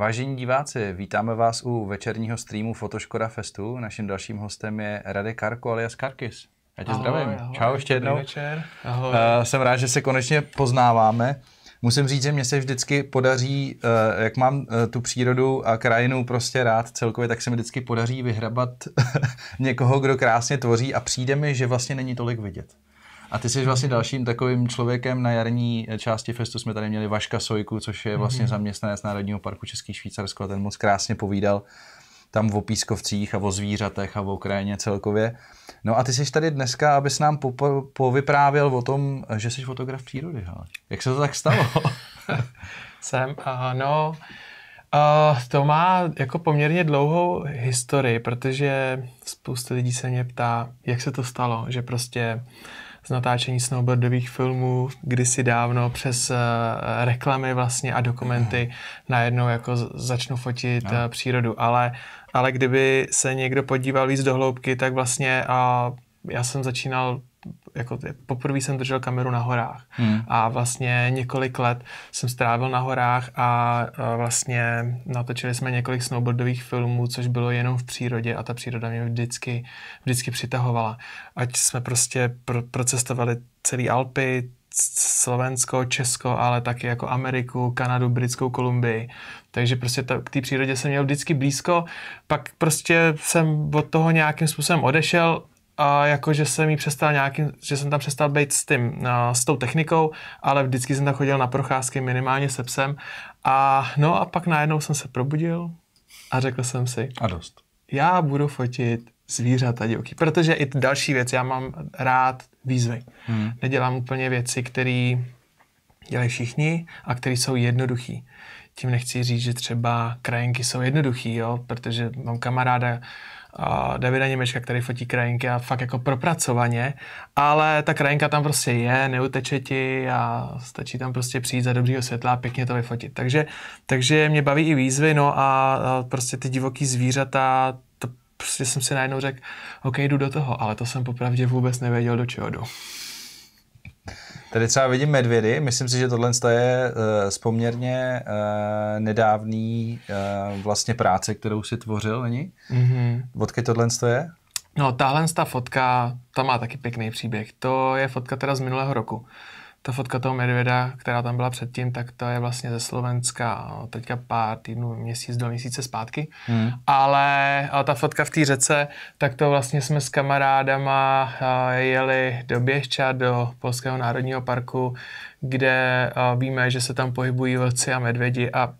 Vážení diváci, vítáme vás u večerního streamu Fotoškoda Festu. Naším dalším hostem je Radek Karko alias Karkis. Já tě ahoj, zdravím. Ahoj, Čau ještě jednou. Večer. Ahoj. Uh, jsem rád, že se konečně poznáváme. Musím říct, že mě se vždycky podaří, uh, jak mám uh, tu přírodu a krajinu prostě rád celkově, tak se mi vždycky podaří vyhrabat někoho, kdo krásně tvoří a přijde mi, že vlastně není tolik vidět. A ty jsi vlastně dalším takovým člověkem na jarní části festu. Jsme tady měli Vaška Sojku, což je vlastně mm-hmm. zaměstnanec Národního parku Český Švýcarsko a ten moc krásně povídal tam o pískovcích a o zvířatech a o krajině celkově. No a ty jsi tady dneska, abys nám po, povyprávěl o tom, že jsi fotograf přírody. Hele. Jak se to tak stalo? Jsem, uh, no, uh, to má jako poměrně dlouhou historii, protože spousta lidí se mě ptá, jak se to stalo, že prostě uh, z natáčení snowboardových filmů kdysi dávno přes eh, reklamy vlastně a dokumenty mhm. najednou jako začnu fotit no. přírodu, ale, ale kdyby se někdo podíval víc do hloubky, tak vlastně a já jsem začínal jako poprvé jsem držel kameru na horách hmm. a vlastně několik let jsem strávil na horách a vlastně natočili jsme několik snowboardových filmů, což bylo jenom v přírodě a ta příroda mě vždycky, vždycky přitahovala. Ať jsme prostě pr- procestovali celý Alpy, Slovensko, Česko, ale taky jako Ameriku, Kanadu, Britskou Kolumbii. Takže prostě ta, k té přírodě jsem měl vždycky blízko. Pak prostě jsem od toho nějakým způsobem odešel a jako, že jsem přestal nějakým, že jsem tam přestal být s tím, s tou technikou, ale vždycky jsem tam chodil na procházky minimálně se psem a no a pak najednou jsem se probudil a řekl jsem si. A dost. Já budu fotit zvířata divoký, protože i další věc, já mám rád výzvy. Hmm. Nedělám úplně věci, které dělají všichni a které jsou jednoduché. Tím nechci říct, že třeba krajenky jsou jednoduché, protože mám kamaráda, Davida Němečka, který fotí krajinky a fakt jako propracovaně, ale ta krajinka tam prostě je, neuteče ti a stačí tam prostě přijít za dobrýho světla a pěkně to vyfotit. Takže, takže mě baví i výzvy, no a prostě ty divoký zvířata, to prostě jsem si najednou řekl, OK, jdu do toho, ale to jsem popravdě vůbec nevěděl, do čeho jdu. Tady třeba vidím medvědy, myslím si, že tohle je spoměrně eh, uh, eh, nedávný uh, vlastně práce, kterou si tvořil, není? Mm-hmm. Odkud tohle je? No, tahle ta fotka, ta má taky pěkný příběh. To je fotka teda z minulého roku ta fotka toho medvěda, která tam byla předtím, tak to je vlastně ze Slovenska no, teďka pár týdnů, měsíc do měsíce zpátky. Hmm. Ale, ale ta fotka v té řece, tak to vlastně jsme s kamarádama jeli do Běžča, do Polského národního parku, kde víme, že se tam pohybují vlci a medvědi a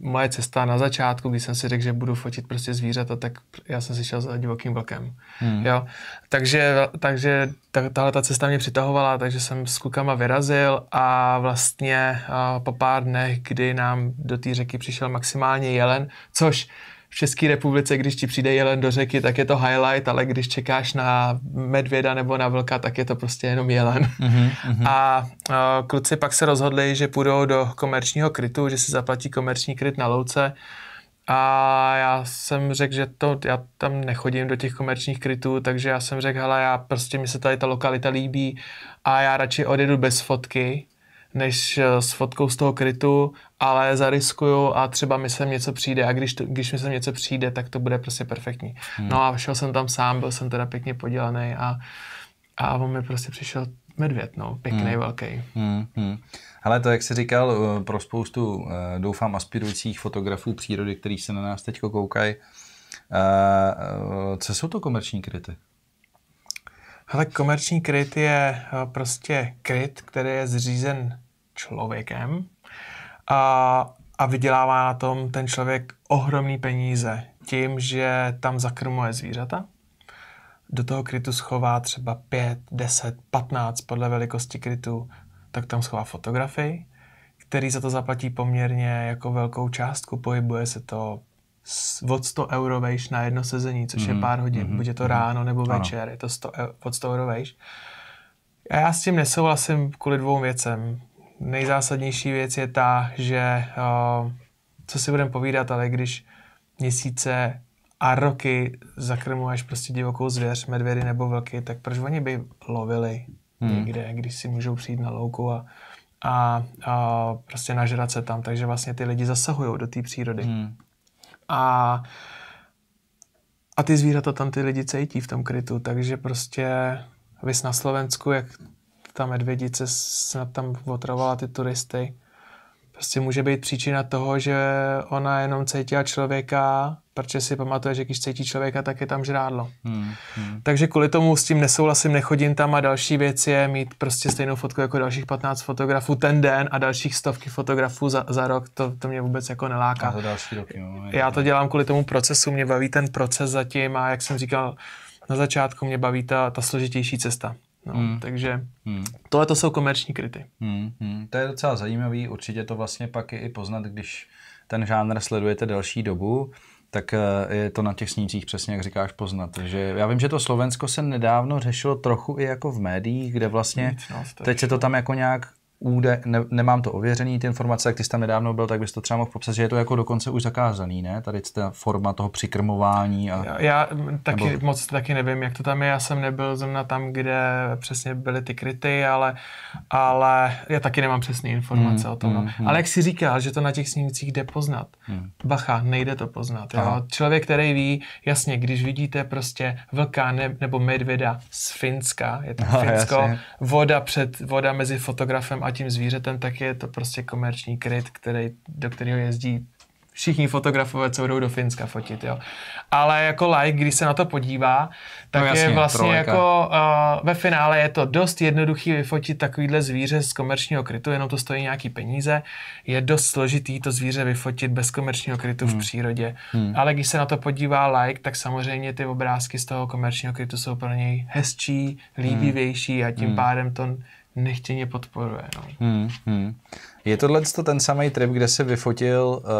moje cesta na začátku, když jsem si řekl, že budu fotit prostě zvířata, tak já jsem si šel za divokým vlkem. Hmm. Jo? Takže, takže ta, tahle ta cesta mě přitahovala, takže jsem s klukama vyrazil a vlastně a po pár dnech, kdy nám do té řeky přišel maximálně jelen, což v České republice, když ti přijde jelen do řeky, tak je to highlight, ale když čekáš na medvěda nebo na vlka, tak je to prostě jenom jelen. Mm-hmm. A uh, kluci pak se rozhodli, že půjdou do komerčního krytu, že si zaplatí komerční kryt na louce. A já jsem řekl, že to, já tam nechodím do těch komerčních krytů, takže já jsem řekl, hele, já prostě mi se tady ta lokalita líbí a já radši odjedu bez fotky, než eh, s fotkou z toho krytu, ale zariskuju a třeba mi sem něco přijde a když, to, když mi sem něco přijde, tak to bude prostě perfektní. Hmm. No a šel jsem tam sám, byl jsem teda pěkně podělaný a, a on mi prostě přišel medvěd, no, pěkný, hmm. velký. Hmm, hmm. Ale to, jak jsi říkal, eh, pro spoustu, eh, doufám, aspirujících fotografů přírody, který se na nás teď koukají, co jsou to komerční kryty? Ale komerční kryt je eh, prostě kryt, který je zřízen člověkem a, a vydělává na tom ten člověk ohromný peníze tím, že tam zakrmuje zvířata. Do toho krytu schová třeba 5, 10, 15 podle velikosti krytu, tak tam schová fotografii, který za to zaplatí poměrně jako velkou částku, pohybuje se to od 100 euro vejš na jedno sezení, což mm, je mhm, pár hodin, mm, buď je to mm, ráno nebo ano. večer, je to 100, e- od 100 euro vejš. A já s tím nesouhlasím kvůli dvou věcem. Nejzásadnější věc je ta, že co si budeme povídat, ale když měsíce a roky zakrmuješ prostě divokou zvěř, medvědy nebo vlky, tak proč oni by lovili hmm. někde, když si můžou přijít na louku a, a, a prostě nažrat se tam. Takže vlastně ty lidi zasahují do té přírody. Hmm. A, a ty zvířata tam ty lidi cítí v tom krytu, takže prostě vys na Slovensku, jak ta medvědice snad tam otravovala ty turisty, prostě může být příčina toho, že ona jenom cítila člověka, protože si pamatuje, že když cítí člověka, tak je tam žrádlo. Hmm, hmm. Takže kvůli tomu s tím nesouhlasím, nechodím tam a další věc je mít prostě stejnou fotku jako dalších 15 fotografů ten den a dalších stovky fotografů za, za rok, to, to mě vůbec jako neláká. A to další roky, jo, no, Já to dělám kvůli tomu procesu, mě baví ten proces zatím a jak jsem říkal na začátku, mě baví ta, ta složitější cesta. No, hmm. Takže hmm. tohle to jsou komerční kryty. Hmm. Hmm. To je docela zajímavý, určitě to vlastně pak i poznat, když ten žánr sledujete delší dobu, tak eh, je to na těch snících přesně, jak říkáš, poznat. Že já vím, že to Slovensko se nedávno řešilo trochu i jako v médiích, kde vlastně no, teď se to tam jako nějak úde, ne, nemám to ověřený, ty informace, jak ty jsi tam nedávno byl, tak bys to třeba mohl popsat, že je to jako dokonce už zakázaný, ne? Tady ta forma toho přikrmování. A, já, já taky nebo... moc taky nevím, jak to tam je, já jsem nebyl zrovna tam, kde přesně byly ty kryty, ale, ale já taky nemám přesné informace hmm, o tom. No. Hmm, no. Ale jak si říkal, že to na těch snímcích jde poznat. Hmm. Bacha, nejde to poznat. Jo? Člověk, který ví, jasně, když vidíte prostě vlka ne, nebo medvěda z Finska, je to Finsko, jasně. voda, před, voda mezi fotografem a a tím zvířetem, tak je to prostě komerční kryt, který, do kterého jezdí všichni fotografové, co jdou do Finska fotit, jo. Ale jako like, když se na to podívá, no tak no jasně, je vlastně trojka. jako uh, ve finále je to dost jednoduchý vyfotit takovýhle zvíře z komerčního krytu, jenom to stojí nějaký peníze. Je dost složitý to zvíře vyfotit bez komerčního krytu hmm. v přírodě. Hmm. Ale když se na to podívá like, tak samozřejmě ty obrázky z toho komerčního krytu jsou pro něj hezčí, hmm. líbivější a tím hmm. pádem to nechtěně podporuje. No. Hmm, hmm. Je tohle ten samý trip, kde se vyfotil uh,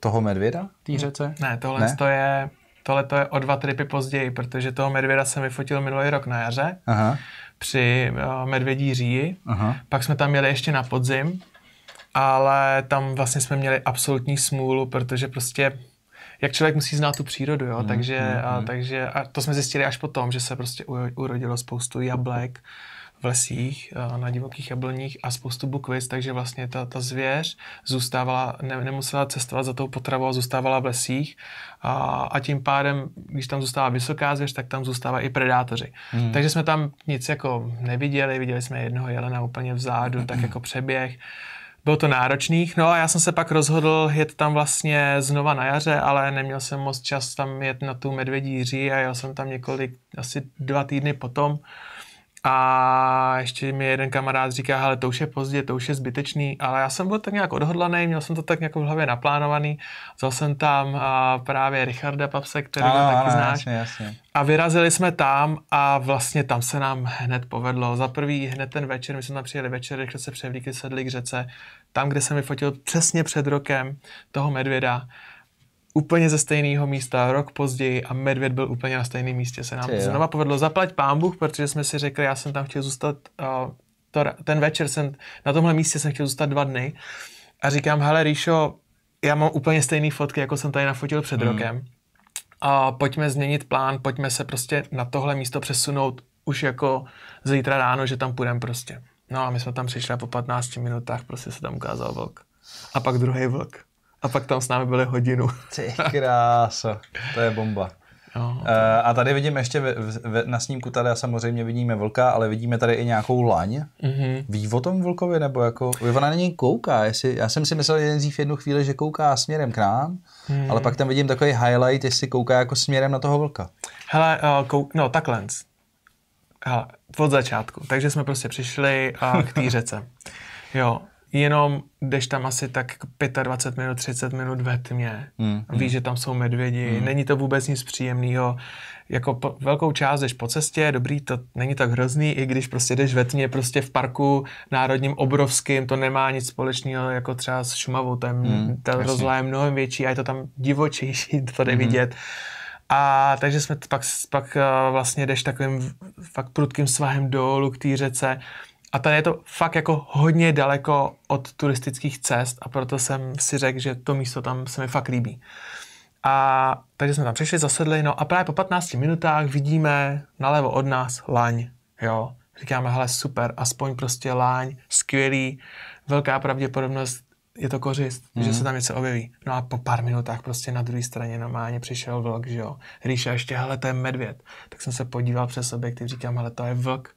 toho medvěda? Tý řece? Ne, tohle ne? To je tohle to je o dva tripy později, protože toho medvěda jsem vyfotil minulý rok na jaře Aha. při uh, medvědí říji. Aha. Pak jsme tam jeli ještě na podzim, ale tam vlastně jsme měli absolutní smůlu, protože prostě jak člověk musí znát tu přírodu, jo? Mm, takže, mm, a, hmm. takže a to jsme zjistili až potom, že se prostě urodilo spoustu jablek, v lesích, na divokých jablních a spoustu bukvic, takže vlastně ta, ta zvěř zůstávala, ne, nemusela cestovat za tou potravou, zůstávala v lesích a, a tím pádem, když tam zůstává vysoká zvěř, tak tam zůstává i predátoři. Hmm. Takže jsme tam nic jako neviděli, viděli jsme jednoho jelena úplně vzadu, tak jako přeběh bylo to náročných, no a já jsem se pak rozhodl jet tam vlastně znova na jaře, ale neměl jsem moc čas tam jet na tu medvědí a jel jsem tam několik, asi dva týdny potom. A ještě mi jeden kamarád říká, hele, to už je pozdě, to už je zbytečný, ale já jsem byl tak nějak odhodlaný, měl jsem to tak nějak v hlavě naplánovaný, vzal jsem tam a právě Richarda Papse, který ano, taky ano, znáš. Jasně, jasně. A vyrazili jsme tam a vlastně tam se nám hned povedlo. Za prvý hned ten večer, my jsme tam přijeli večer, rychle se převlíkli, sedli k řece, tam, kde jsem vyfotil přesně před rokem toho medvěda úplně ze stejného místa rok později a Medvěd byl úplně na stejném místě. Se nám to znova povedlo zaplať pán Bůh, protože jsme si řekli, já jsem tam chtěl zůstat, uh, to, ten večer jsem, na tomhle místě jsem chtěl zůstat dva dny a říkám, hele Ríšo, já mám úplně stejné fotky, jako jsem tady nafotil před hmm. rokem. A pojďme změnit plán, pojďme se prostě na tohle místo přesunout už jako zítra ráno, že tam půjdeme prostě. No a my jsme tam přišli a po 15 minutách prostě se tam ukázal vlk. A pak druhý vlk. A pak tam s námi byli hodinu. Ty krása, to je bomba. No. a tady vidím ještě v, v, na snímku, tady samozřejmě vidíme vlka, ale vidíme tady i nějakou laň. Mm-hmm. Ví o tom vlkovi, nebo jako, ona na něj kouká, jestli, já jsem si myslel jeden v jednu chvíli, že kouká směrem k nám, mm. ale pak tam vidím takový highlight, jestli kouká jako směrem na toho vlka. Hele, uh, eh, kou- no takhle, hele, od začátku, takže jsme prostě přišli uh, k té řece. Jo, jenom jdeš tam asi tak 25 minut, 30 minut ve tmě. Mm, Víš, hmm. že tam jsou medvědi, mm. není to vůbec nic příjemného. Jako po, velkou část jdeš po cestě, dobrý, to není tak hrozný, i když prostě jdeš ve tmě, prostě v parku národním obrovským, to nemá nic společného jako třeba s Šumavou, ten, mm, ten rozlá je mnohem větší a je to tam divočejší, to jde mm. vidět. A takže jsme pak, pak eh, vlastně jdeš takovým fakt prudkým svahem dolů k té řece a tady je to fakt jako hodně daleko od turistických cest a proto jsem si řekl, že to místo tam se mi fakt líbí. A takže jsme tam přišli, zasedli, no a právě po 15 minutách vidíme nalevo od nás laň, jo. Říkáme, hele, super, aspoň prostě laň, skvělý, velká pravděpodobnost, je to kořist, mm-hmm. že mhm. se tam něco objeví. No a po pár minutách prostě na druhé straně normálně přišel vlk, že jo. Ríša ještě, hele, to je medvěd. Tak jsem se podíval přes objektiv, říkám, hele, to je vlk,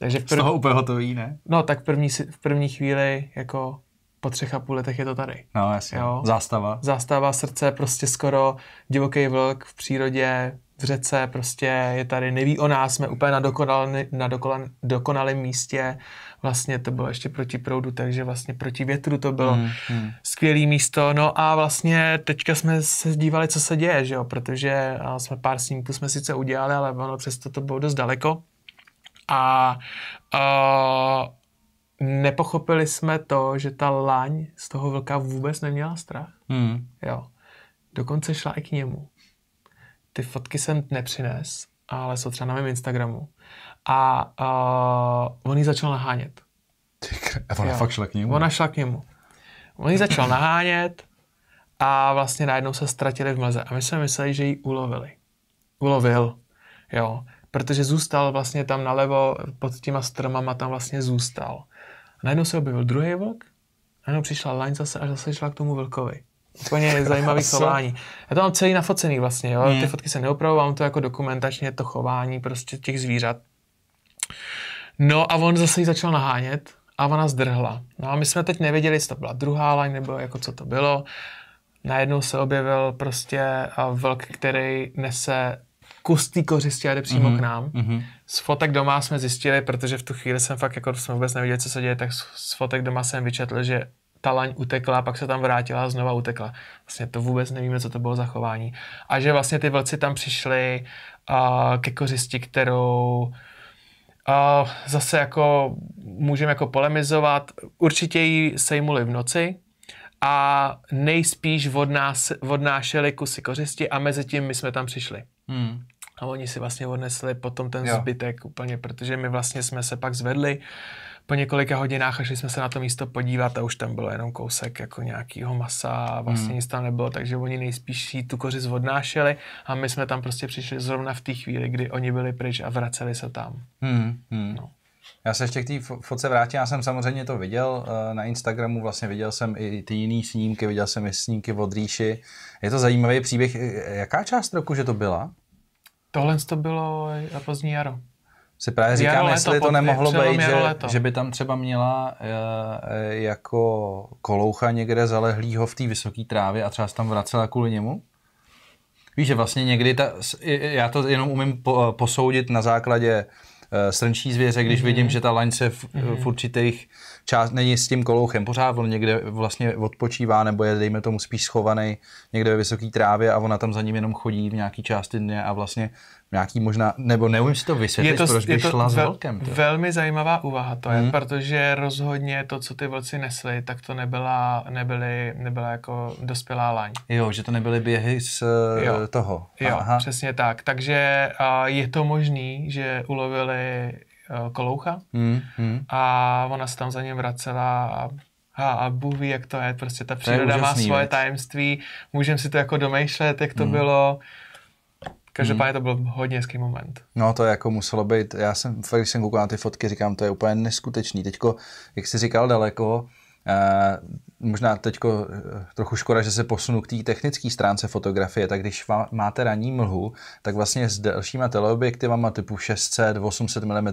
takže v prv... Z toho úplně hotový, ne? No, tak v první, v první chvíli jako po třech a půl letech je to tady. No, jasně. Jo? Zástava. Zástava srdce, prostě skoro divoký vlk v přírodě, v řece, prostě je tady, neví o nás, jsme úplně na, dokonal, na dokonal, dokonalém místě. Vlastně to bylo ještě proti proudu, takže vlastně proti větru to bylo mm, mm. skvělé místo. No a vlastně teďka jsme se dívali, co se děje, že jo, protože jsme pár snímků jsme sice udělali, ale ono přesto to bylo dost daleko. A uh, nepochopili jsme to, že ta laň z toho vlka vůbec neměla strach. Hmm. Jo. Dokonce šla i k němu. Ty fotky jsem nepřines, ale jsou třeba na mém Instagramu. A uh, on ji začal nahánět. A ona jo. fakt šla k němu? Ona šla k němu. On ji začal nahánět a vlastně najednou se ztratili v mlze. A my jsme mysleli, že ji ulovili. Ulovil, jo protože zůstal vlastně tam nalevo pod těma stromama, tam vlastně zůstal. A najednou se objevil druhý vlk, najednou přišla laň zase a zase šla k tomu vlkovi. Úplně zajímavý chování. Já to mám celý nafocený vlastně, jo? Mm. ty hmm. fotky se neupravovám, to jako dokumentačně to chování prostě těch zvířat. No a on zase ji začal nahánět a ona zdrhla. No a my jsme teď nevěděli, jestli to byla druhá laň nebo jako co to bylo. Najednou se objevil prostě vlk, který nese kus té kořisti a jde přímo mm-hmm. k nám. Mm-hmm. Z fotek doma jsme zjistili, protože v tu chvíli jsem fakt jako jsme vůbec nevěděli, co se děje, tak z fotek doma jsem vyčetl, že ta laň utekla, pak se tam vrátila a znova utekla. Vlastně to vůbec nevíme, co to bylo za chování. A že vlastně ty vlci tam přišli uh, ke kořisti, kterou uh, zase jako můžeme jako polemizovat. Určitě ji sejmuli v noci, a nejspíš od odnášeli kusy kořisti a mezi tím my jsme tam přišli. Hmm. A oni si vlastně odnesli potom ten jo. zbytek úplně, protože my vlastně jsme se pak zvedli po několika hodinách a šli jsme se na to místo podívat a už tam bylo jenom kousek jako nějakýho masa a hmm. vlastně hmm. nic tam nebylo, takže oni nejspíš tu kořist odnášeli a my jsme tam prostě přišli zrovna v té chvíli, kdy oni byli pryč a vraceli se tam. Hmm. Hmm. No. Já se ještě k té fotce vrátím, já jsem samozřejmě to viděl eh, na Instagramu, vlastně viděl jsem i ty jiné snímky, viděl jsem i snímky od Rýši. Je to zajímavý příběh, eh, jaká část roku, že to byla? Tohle to bylo pozdní jaro. Se právě říkám, jaro, jestli leto, to nemohlo být, že, že by tam třeba měla e, jako koloucha někde zalehlýho v té vysoké trávě a třeba se tam vracela kvůli němu? Víš, že vlastně někdy, ta, já to jenom umím po, eh, posoudit na základě srnčí zvěře, když mm-hmm. vidím, že ta laň se v, mm-hmm. v určitých část není s tím kolouchem pořád, on někde vlastně odpočívá nebo je, dejme tomu, spíš schovaný někde ve vysoké trávě a ona tam za ním jenom chodí v nějaký části dne a vlastně nějaký možná, nebo neumím si to vysvětlit, je to, proč by je by to šla s vlkem. To. Velmi zajímavá úvaha to je, hmm. protože rozhodně to, co ty vlci nesly, tak to nebyla, nebyly, nebyla jako dospělá laň. Jo, že to nebyly běhy z eh, jo. toho. Jo, Aha. přesně tak. Takže a, je to možný, že ulovili Eh, Koloucha hmm, hmm. a ona se tam za ním vracela a a, a Bůh ví, jak to je, prostě ta příroda má svoje věc. tajemství, můžeme si to jako domýšlet, jak to hmm. bylo. Každopádně hmm. to byl hodně hezký moment. No to jako muselo být, já jsem, když jsem koukal na ty fotky, říkám, to je úplně neskutečný. Teďko, jak jsi říkal daleko, eh, možná teď eh, trochu škoda, že se posunu k té technické stránce fotografie, tak když máte ranní mlhu, tak vlastně s dalšíma teleobjektivama typu 600, 800 mm,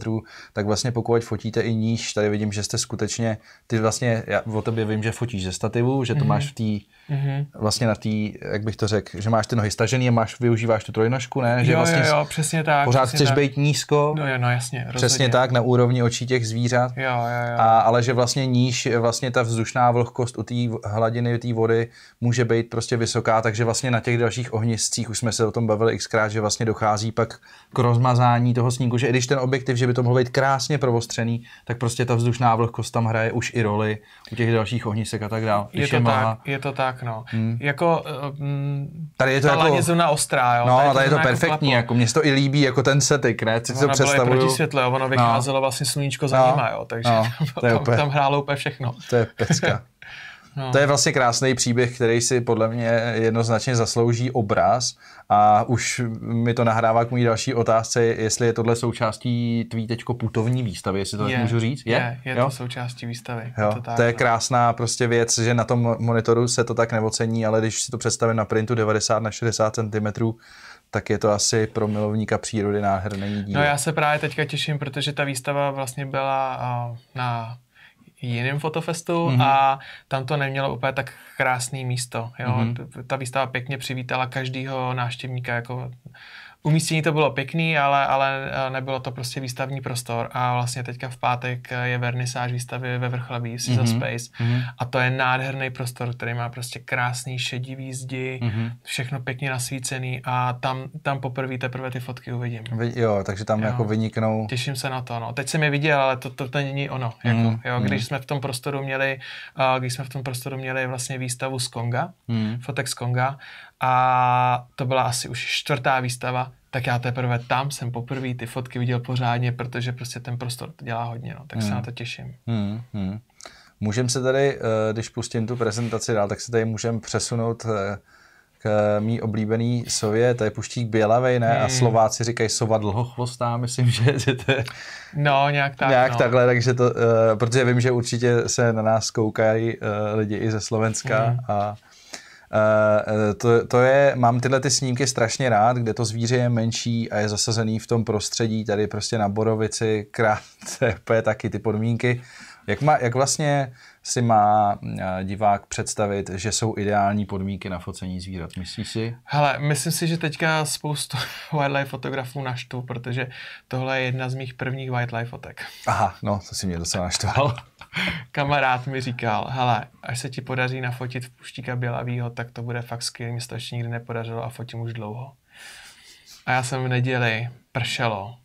tak vlastně pokud fotíte i níž, tady vidím, že jste skutečně, ty vlastně, já o tobě vím, že fotíš ze stativu, že to mm-hmm. máš v té, mm-hmm. vlastně na té, jak bych to řekl, že máš ty nohy stažený a máš, využíváš tu trojnožku, ne? Že jo, vlastně jo, jo, přesně tak. Pořád přesně chceš tak. být nízko. No, jo, no jasně, rozhodně. Přesně tak, na úrovni očí těch zvířat. Jo, jo, jo. A, ale že vlastně níž, vlastně ta vzdušná vlhkost u té hladiny té vody může být prostě vysoká, takže vlastně na těch dalších ohniscích, už jsme se o tom bavili xkrát, že vlastně dochází pak k rozmazání toho sníku, že i když ten objektiv, že by to mohlo být krásně provostřený, tak prostě ta vzdušná vlhkost tam hraje už i roli u těch dalších ohnisek a tak dále. Je to, je tak, je to tak, no. Hmm. Jako, um, tady je to ta jako... lanizona ostrá, jo. No, tady, tady je to jako perfektní, jako, jako to i líbí, jako ten setik, ne? Si to představuju. Ono proti světle, ono no. vycházelo no. vlastně sluníčko za no. nima, jo, takže no, to tam, tam hrálo úplně všechno. To je pecka. No. To je vlastně krásný příběh, který si podle mě jednoznačně zaslouží obraz a už mi to nahrává k mojí další otázce, jestli je tohle součástí tvý teďko putovní výstavy, jestli to je, tak můžu říct. Je, je, je jo? to součástí výstavy. Jo? Je to, tak, to je no. krásná prostě věc, že na tom monitoru se to tak neocení, ale když si to představím na printu 90 na 60 cm, tak je to asi pro milovníka přírody nádherný díl. No já se právě teďka těším, protože ta výstava vlastně byla na jiném fotofestu mm-hmm. a tam to nemělo úplně tak krásné místo. Jo? Mm-hmm. Ta výstava pěkně přivítala každého návštěvníka jako umístění to bylo pěkný, ale, ale eh, nebylo to prostě výstavní prostor a vlastně teďka v pátek eh, je vernisáž výstavy ve vrchlaví mm-hmm. Space mm-hmm. a to je nádherný prostor, který má prostě krásný šedivý zdi, mm-hmm. všechno pěkně nasvícený a tam, tam poprvé teprve ty fotky uvidím. Vy, jo, takže tam jo. jako vyniknou. Těším se na to, no. Teď jsem je viděl, ale to, to, to není ono. Jako, mm-hmm. jo, mhm. když jsme v tom prostoru měli, eh, když jsme v tom prostoru měli vlastně výstavu z Konga, mm-hmm. fotek z Konga a to byla asi už čtvrtá výstava, tak já teprve tam jsem poprvé ty fotky viděl pořádně, protože prostě ten prostor to dělá hodně, no, tak hmm. se na hmm. to těším. Hmm, hmm. Můžeme se tady, eh, když pustím tu prezentaci dál, tak se tady můžeme přesunout eh, k mý oblíbený sově, to je puštík bělavej, ne? Hmm. A Slováci říkají sova dlhochvostá, myslím, že, že to je... No, nějak tak, Nějak no. takhle, takže to, eh, protože vím, že určitě se na nás koukají lidi i ze Slovenska hmm. a Eh, to, to je, mám tyhle ty snímky strašně rád, kde to zvíře je menší a je zasazený v tom prostředí, tady prostě na Borovici, krátce, taky ty podmínky. Jak, má, jak vlastně si má eh, divák představit, že jsou ideální podmínky na focení zvířat, myslíš si? Hele, myslím si, že teďka spoustu wildlife fotografů naštvu, protože tohle je jedna z mých prvních wildlife fotek. Aha, no, to si mě docela naštval. kamarád mi říkal, hele, až se ti podaří nafotit v puštíka bělavýho, tak to bude fakt skvělý, mě to ještě nikdy nepodařilo a fotím už dlouho. A já jsem v neděli, pršelo,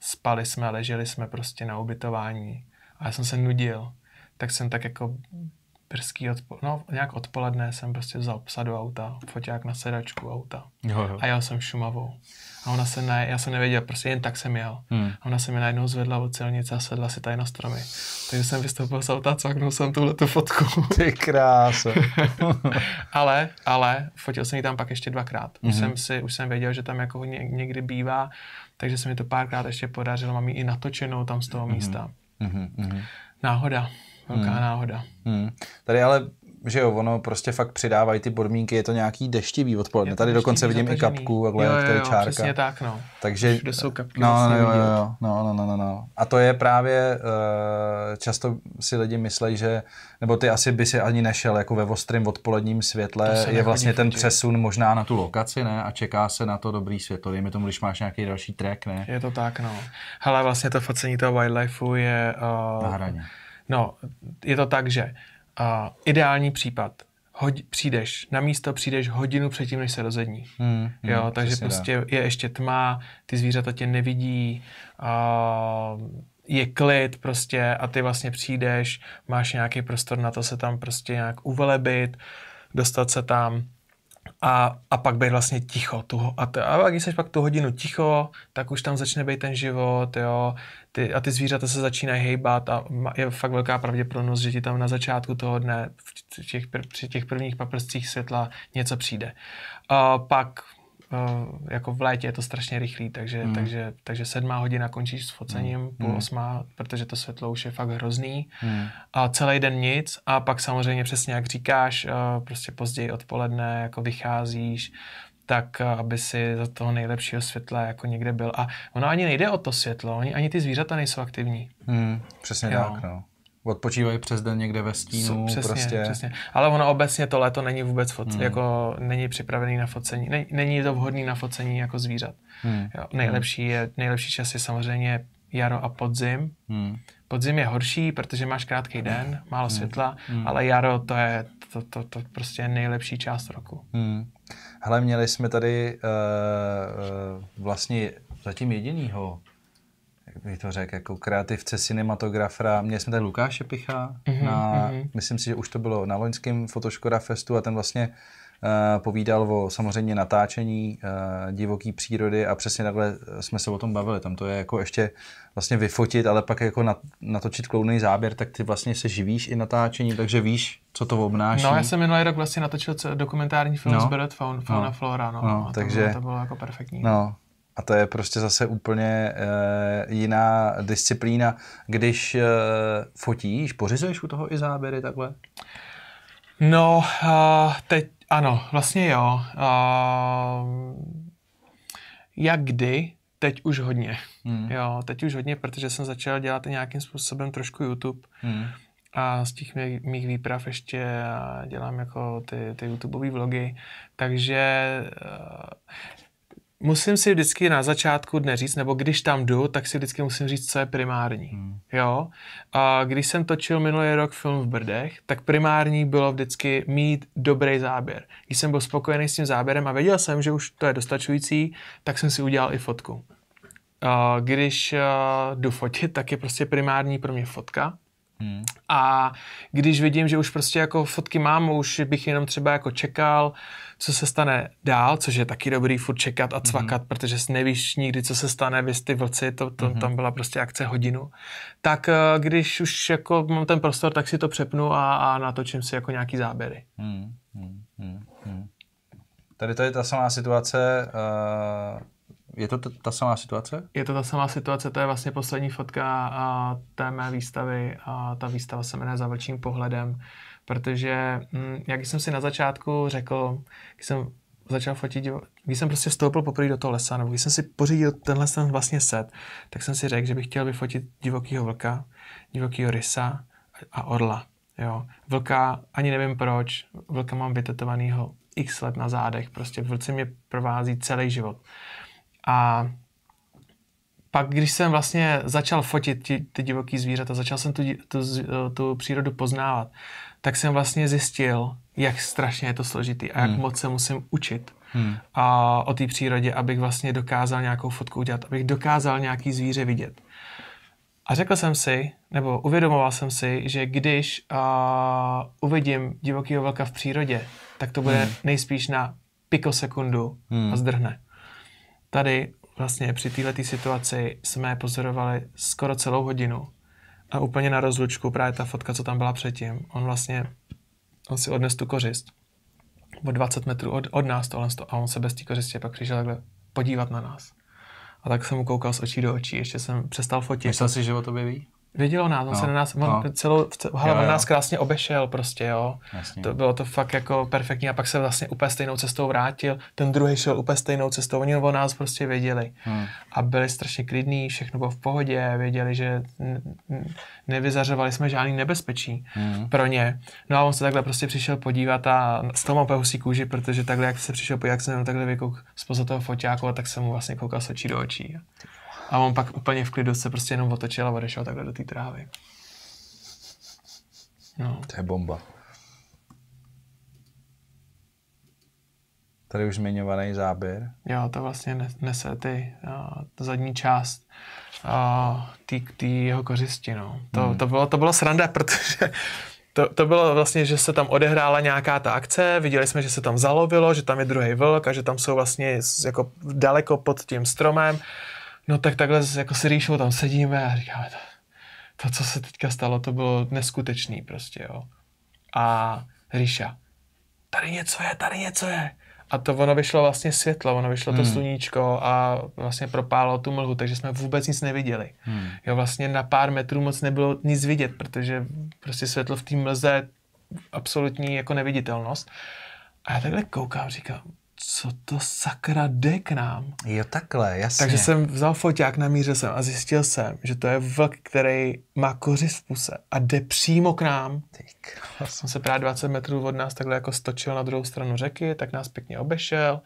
spali jsme, leželi jsme prostě na ubytování a já jsem se nudil, tak jsem tak jako brzký odpo- no, nějak odpoledne jsem prostě vzal psa do auta, foťák na sedačku auta jo, jo. a jel jsem Šumavou. A ona se ne, já jsem nevěděl, prostě jen tak jsem jel. Hmm. A ona se mi najednou zvedla od silnice a sedla si tady na stromy. Takže jsem vystoupil z auta cvaknul jsem tuhle tu fotku. Ty krása. ale, ale, fotil jsem ji tam pak ještě dvakrát. Už, hmm jsem si, už jsem věděl, že tam jako někdy bývá, takže se mi to párkrát ještě podařilo. Mám ji i natočenou tam z toho hmm místa. hmm Náhoda. Velká hmm. náhoda. Hmm. Tady ale že jo, ono prostě fakt přidávají ty podmínky, je to nějaký deštivý odpoledne. Tady dokonce vidím zatažený. i kapku, takhle, jo, jo, jo, je čárka. Jo, tak, no. Takže, Všude jsou kapky, no, vlastně no, jo, jo, no, no, no, no, no. A to je právě, eh, často si lidi myslí, že, nebo ty asi by si ani nešel jako ve ostrém odpoledním světle, je vlastně ten přesun možná na tu lokaci, ne, a čeká se na to dobrý světlo, dejme tomu, když máš nějaký další track, ne. Je to tak, no. Hele, vlastně to focení toho wildlifeu je... Uh, na hraně. No, je to tak, že a ideální případ. Hoď, přijdeš, na místo přijdeš hodinu předtím, než se rozední. Hmm, hmm, jo, takže prostě dá. je ještě tma, ty zvířata tě nevidí, a je klid prostě a ty vlastně přijdeš, máš nějaký prostor na to se tam prostě nějak uvelebit, dostat se tam a, a pak být vlastně ticho. Tu, a, to, a když jsi pak tu hodinu ticho, tak už tam začne být ten život, jo, ty, a ty zvířata se začínají hejbat a je fakt velká pravděpodobnost, že ti tam na začátku toho dne v těch, při těch prvních paprscích světla něco přijde. A pak No, jako v létě je to strašně rychlý, takže, mm. takže, takže sedmá hodina končíš s focením, mm. půl hmm. osmá, protože to světlo už je fakt hrozný. Mm. A celý den nic a pak samozřejmě přesně jak říkáš, eh, prostě později odpoledne jako vycházíš, tak eh, aby si za toho nejlepšího světla jako někde byl. A ono ani nejde o to světlo, oni ani ty zvířata nejsou aktivní. Hmm, přesně jo. tak, no odpočívají přes den někde ve stínu. Přesně, prostě. přesně. Ale ono obecně to léto není vůbec foc, hmm. jako není připravený na focení, není to vhodný na focení jako zvířat. Hmm. Jo, nejlepší, je, nejlepší čas je samozřejmě jaro a podzim. Hmm. Podzim je horší, protože máš krátký den, hmm. málo hmm. světla, hmm. ale jaro to je to, to, to prostě je nejlepší část roku. Hmm. Hele, měli jsme tady uh, vlastně zatím jedinýho bych to řekl, jako kreativce, cinematografra. Měli jsme tady Lukáše Picha, mm-hmm, na, mm-hmm. myslím si, že už to bylo na loňském Fotoškoda Festu a ten vlastně Uh, povídal o samozřejmě natáčení uh, eh, divoké přírody a přesně takhle jsme se o tom bavili. Tam to je jako ještě vlastně vyfotit, ale pak jako nat, natočit kloudný záběr, tak ty vlastně se živíš i natáčení, takže víš, co to obnáší. No, já jsem minulý rok vlastně natočil dokumentární film no. z Bird Fauna, fauna no. Flora, no, no a takže to bylo jako perfektní. No, a to je prostě zase úplně e, jiná disciplína. Když e, fotíš, pořizuješ u toho i záběry takhle? No, uh, teď ano, vlastně jo. Uh, jak kdy? Teď už hodně. Hmm. Jo, teď už hodně, protože jsem začal dělat nějakým způsobem trošku YouTube. Hmm. A z těch mých, mých výprav ještě dělám jako ty, ty YouTubeové vlogy. Takže uh, musím si vždycky na začátku dne říct, nebo když tam jdu, tak si vždycky musím říct, co je primární. Hmm. Jo? A když jsem točil minulý rok film v Brdech, tak primární bylo vždycky mít dobrý záběr. Když jsem byl spokojený s tím záběrem a věděl jsem, že už to je dostačující, tak jsem si udělal i fotku. A když eh, jdu fotit, tak je prostě primární pro mě fotka, Hmm. A když vidím, že už prostě jako fotky mám, už bych jenom třeba jako čekal, co se stane dál, což je taky dobrý furt čekat a mhm. cvakat, mm-hmm. protože nevíš nikdy, co se stane, vy ty vlci, to, to, mm-hmm. tam byla prostě akce hodinu. Tak eh, když už jako mám ten prostor, tak si to přepnu a, a natočím si jako nějaký záběry. Mm-hmm. mm Tady to je ta samá situace, uh... Je to t- ta samá situace? Je to ta samá situace, to je vlastně poslední fotka a, eh, té mé výstavy. A ta výstava se jmenuje Za vlčím pohledem protože mm, jak jsem si na začátku řekl, když jsem začal fotit, když jsem prostě vstoupil poprvé do toho lesa, nebo když jsem si pořídil tenhle ten vlastně set, tak jsem si řekl, že bych chtěl vyfotit divokýho vlka, divokýho rysa a orla. Jo. Vlka, ani nevím proč, vlka mám vytetovanýho x let na zádech, prostě vlci mě provází celý život. A pak, když jsem vlastně začal fotit ty, ty divoký zvířata, začal jsem tu, tu, tu přírodu poznávat, tak jsem vlastně zjistil, jak strašně je to složitý a jak hmm. moc se musím učit hmm. a o té přírodě, abych vlastně dokázal nějakou fotku udělat, abych dokázal nějaký zvíře vidět. A řekl jsem si, nebo uvědomoval jsem si, že když uh, uvidím divokýho vlka v přírodě, tak to bude hmm. nejspíš na pikosekundu hmm. a zdrhne. Tady vlastně při této situaci jsme pozorovali skoro celou hodinu a úplně na rozlučku právě ta fotka, co tam byla předtím. On vlastně, on si odnes tu kořist o 20 metrů od, od nás tohle a on se bez té kořistě pak přišel takhle podívat na nás. A tak jsem mu koukal z očí do očí, ještě jsem přestal fotit. Myslel si, že o tobě ví? Vědělo nás, on no, se na nás, on no. celou, hele, jo, jo. on nás krásně obešel prostě, jo. Jasně. To bylo to fakt jako perfektní a pak se vlastně úplně stejnou cestou vrátil, ten druhý šel úplně stejnou cestou, oni o nás prostě věděli. Hmm. A byli strašně klidní, všechno bylo v pohodě, věděli, že nevyzařovali jsme žádný nebezpečí hmm. pro ně. No a on se takhle prostě přišel podívat a s tom mám husí kůži, protože takhle, jak se přišel podívat, jak jsem takhle vykouk spoza toho foťáku a tak jsem mu vlastně koukal s očí do očí. A on pak úplně v klidu se prostě jenom otočil a odešel takhle do té trávy. No. To je bomba. Tady už zmiňovaný záběr. Jo, to vlastně nese ty uh, zadní část uh, té jeho kořisti. No. To, hmm. to, bylo, to bylo sranda, protože to, to bylo vlastně, že se tam odehrála nějaká ta akce, viděli jsme, že se tam zalovilo, že tam je druhý vlk a že tam jsou vlastně jako daleko pod tím stromem no tak takhle jako s Ríšou tam sedíme a říkáme to, to, co se teďka stalo, to bylo neskutečný prostě, jo. A Ríša, tady něco je, tady něco je. A to ono vyšlo vlastně světlo, ono vyšlo hmm. to sluníčko a vlastně propálo tu mlhu, takže jsme vůbec nic neviděli. Hmm. Jo, vlastně na pár metrů moc nebylo nic vidět, protože prostě světlo v té mlze absolutní jako neviditelnost. A já takhle koukám, říkám, co to sakra jde k nám. Jo, takhle, jasně. Takže jsem vzal foťák, namířil jsem a zjistil jsem, že to je vlk, který má koři v puse a jde přímo k nám. Tyk. Já jsem se právě 20 metrů od nás takhle jako stočil na druhou stranu řeky, tak nás pěkně obešel.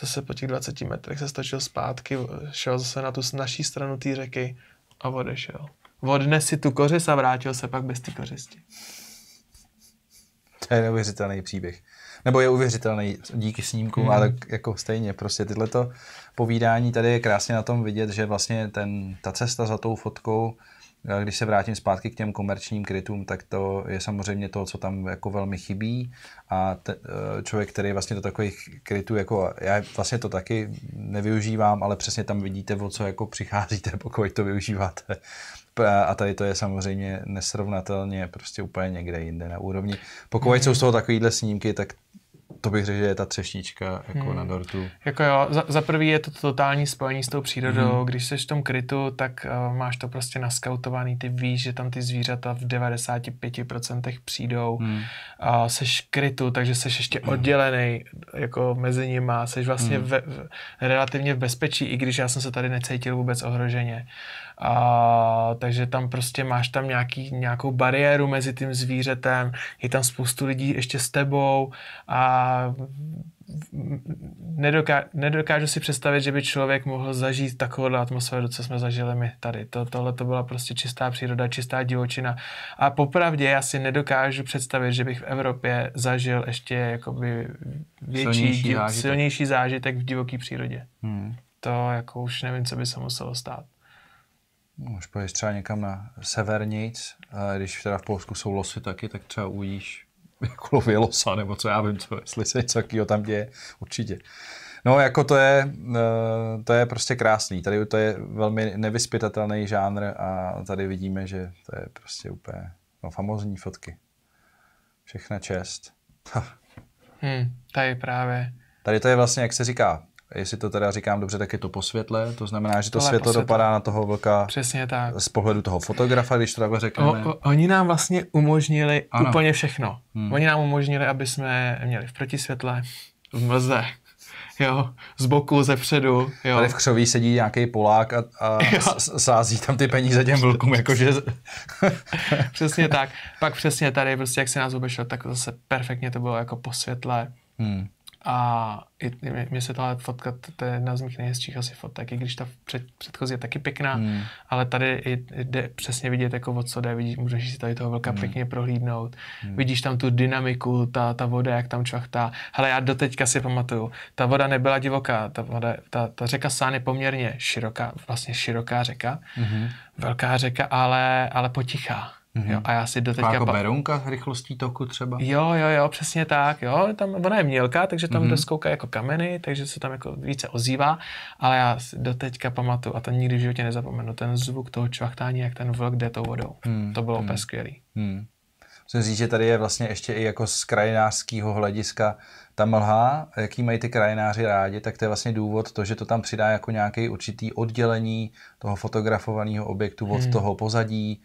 Zase po těch 20 metrech se stočil zpátky, šel zase na tu naší stranu té řeky a odešel. Odnes si tu kořist a vrátil se pak bez té kořisti. To je neuvěřitelný příběh nebo je uvěřitelný díky snímku, mm. ale jako stejně, prostě tyhle to povídání tady je krásně na tom vidět, že vlastně ten, ta cesta za tou fotkou, když se vrátím zpátky k těm komerčním krytům, tak to je samozřejmě to, co tam jako velmi chybí a te, e, člověk, který vlastně do takových krytů, jako já vlastně to taky nevyužívám, ale přesně tam vidíte, o co jako přicházíte, pokud to využíváte. A tady to je samozřejmě nesrovnatelně prostě úplně někde jinde na úrovni. Pokud mm-hmm. jsou z toho takovýhle snímky, tak to bych řekl, že je ta třešnička jako hmm. na dortu. Jako jo, za, za prvý je to totální spojení s tou přírodou. Hmm. Když jsi v tom krytu, tak uh, máš to prostě naskautovaný, ty víš, že tam ty zvířata v 95% přijdou. Hmm. Uh, seš v krytu, takže seš ještě hmm. oddělený jako mezi nimi. seš vlastně hmm. ve, v, relativně v bezpečí, i když já jsem se tady necítil vůbec ohroženě. Uh, a, takže tam prostě máš tam nějaký, nějakou bariéru mezi tím zvířetem, je tam spoustu lidí ještě s tebou a nedoká, nedokážu si představit, že by člověk mohl zažít takovou atmosféru, co jsme zažili my tady. To, tohle to byla prostě čistá příroda, čistá divočina. A popravdě já si nedokážu představit, že bych v Evropě zažil ještě jakoby větší, silnější, div, zážitek. silnější zážitek v divoké přírodě. Hmm. To jako už nevím, co by se muselo stát. Můžeš pojít třeba někam na severnic, a když teda v Polsku jsou losy taky, tak třeba uvidíš jako lově losa, nebo co já vím, co, jestli se něco takového tam děje, určitě. No, jako to je, eh, to je prostě krásný. Tady to je velmi nevyspytatelný žánr a tady vidíme, že to je prostě úplně no, famozní fotky. Všechna čest. hmm, tady právě. Tady to je vlastně, jak se říká, jestli to teda říkám dobře, tak je to po světle, to znamená, že to Tohle světlo dopadá na toho vlka Přesně tak. z pohledu toho fotografa, když to takhle řekneme. O, o, oni nám vlastně umožnili ano. úplně všechno. Hmm. Oni nám umožnili, aby jsme měli v protisvětle, v mlze, jo, z boku, ze předu. Jo. Tady v křoví sedí nějaký Polák a, a sází tam ty peníze těm vlkům, jakože... přesně tak. Pak přesně tady, prostě jak se nás obešel, tak zase perfektně to bylo jako po světle. Hmm. A mně se tahle fotka, to je jedna z mých nejhezčích asi fotek, i když ta před, předchozí je taky pěkná, hmm. ale tady jde přesně vidět, jako o co jde, vidíš, můžeš si tady toho velká hmm. pěkně prohlídnout, hmm. vidíš tam tu dynamiku, ta, ta voda, jak tam čvachtá. Hele, já doteďka si pamatuju, ta voda nebyla divoká, ta, voda, ta, ta řeka Sán je poměrně široká, vlastně široká řeka, hmm. velká řeka, ale, ale potichá. Mm-hmm. Jo, a já si do teďka... Jako Berounka rychlostí toku třeba? Jo, jo, jo, přesně tak. Jo, tam, ona je mělká, takže tam mm-hmm. doskouká jako kameny, takže se tam jako více ozývá, ale já si do teďka pamatuju a to nikdy v životě nezapomenu, ten zvuk toho čvachtání, jak ten vlk jde tou vodou. Mm-hmm. To bylo mm-hmm. úplně skvělý. Mm-hmm. Musím říct, že tady je vlastně ještě i jako z krajinářského hlediska ta mlha, jaký mají ty krajináři rádi, tak to je vlastně důvod to, že to tam přidá jako nějaký určitý oddělení toho fotografovaného objektu od hmm. toho pozadí,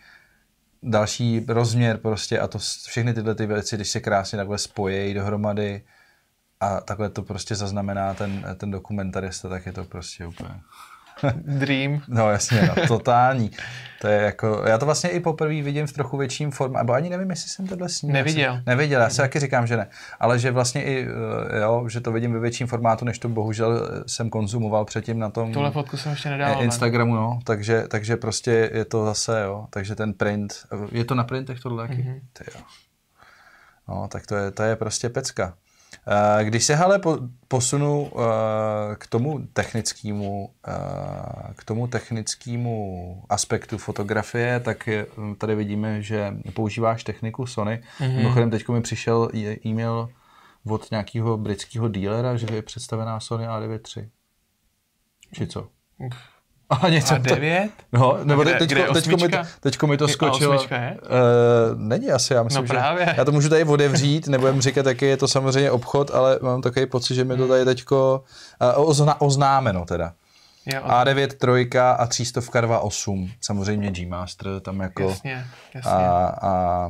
další rozměr prostě a to všechny tyhle ty věci, když se krásně takhle spojejí dohromady a takhle to prostě zaznamená ten, ten dokumentarista, tak je to prostě úplně... Dream. No jasně, no, totální. To je jako, já to vlastně i poprvé vidím v trochu větším formu, nebo ani nevím, jestli jsem tohle sníl. Neviděl. Neviděl, já si taky říkám, že ne. Ale že vlastně i, eh, jo, že to vidím ve větším formátu, než to bohužel eh, jsem konzumoval předtím na tom. Tuhle fotku jsem ještě nedal. Instagramu, no, takže, takže prostě je to zase, jo, takže ten print, je to na printech tohle taky? Mm-hmm. Ty jo. No, tak to je, to je prostě pecka. Eh, když se ale posunu eh, k tomu technickému, eh, k tomu technickému aspektu fotografie, tak hm, tady vidíme, že používáš techniku Sony. Mm-hmm. Mimochodem teď mi přišel e-, e-mail od nějakého britského dílera, že je představená Sony A9 III. Či co? A něco a devět? No, nebo kde, teďko, kde teďko, mi to, teďko mi to je, skočilo. A je? Uh, není asi, já myslím, no právě. že já to můžu tady otevřít, nebudem říkat, jaký je to samozřejmě obchod, ale mám takový pocit, že mi to tady hmm. teďko uh, ozna, oznámeno teda. A9 trojka a 300 328, samozřejmě G-Master tam jako. Jasně, jasně. A, a,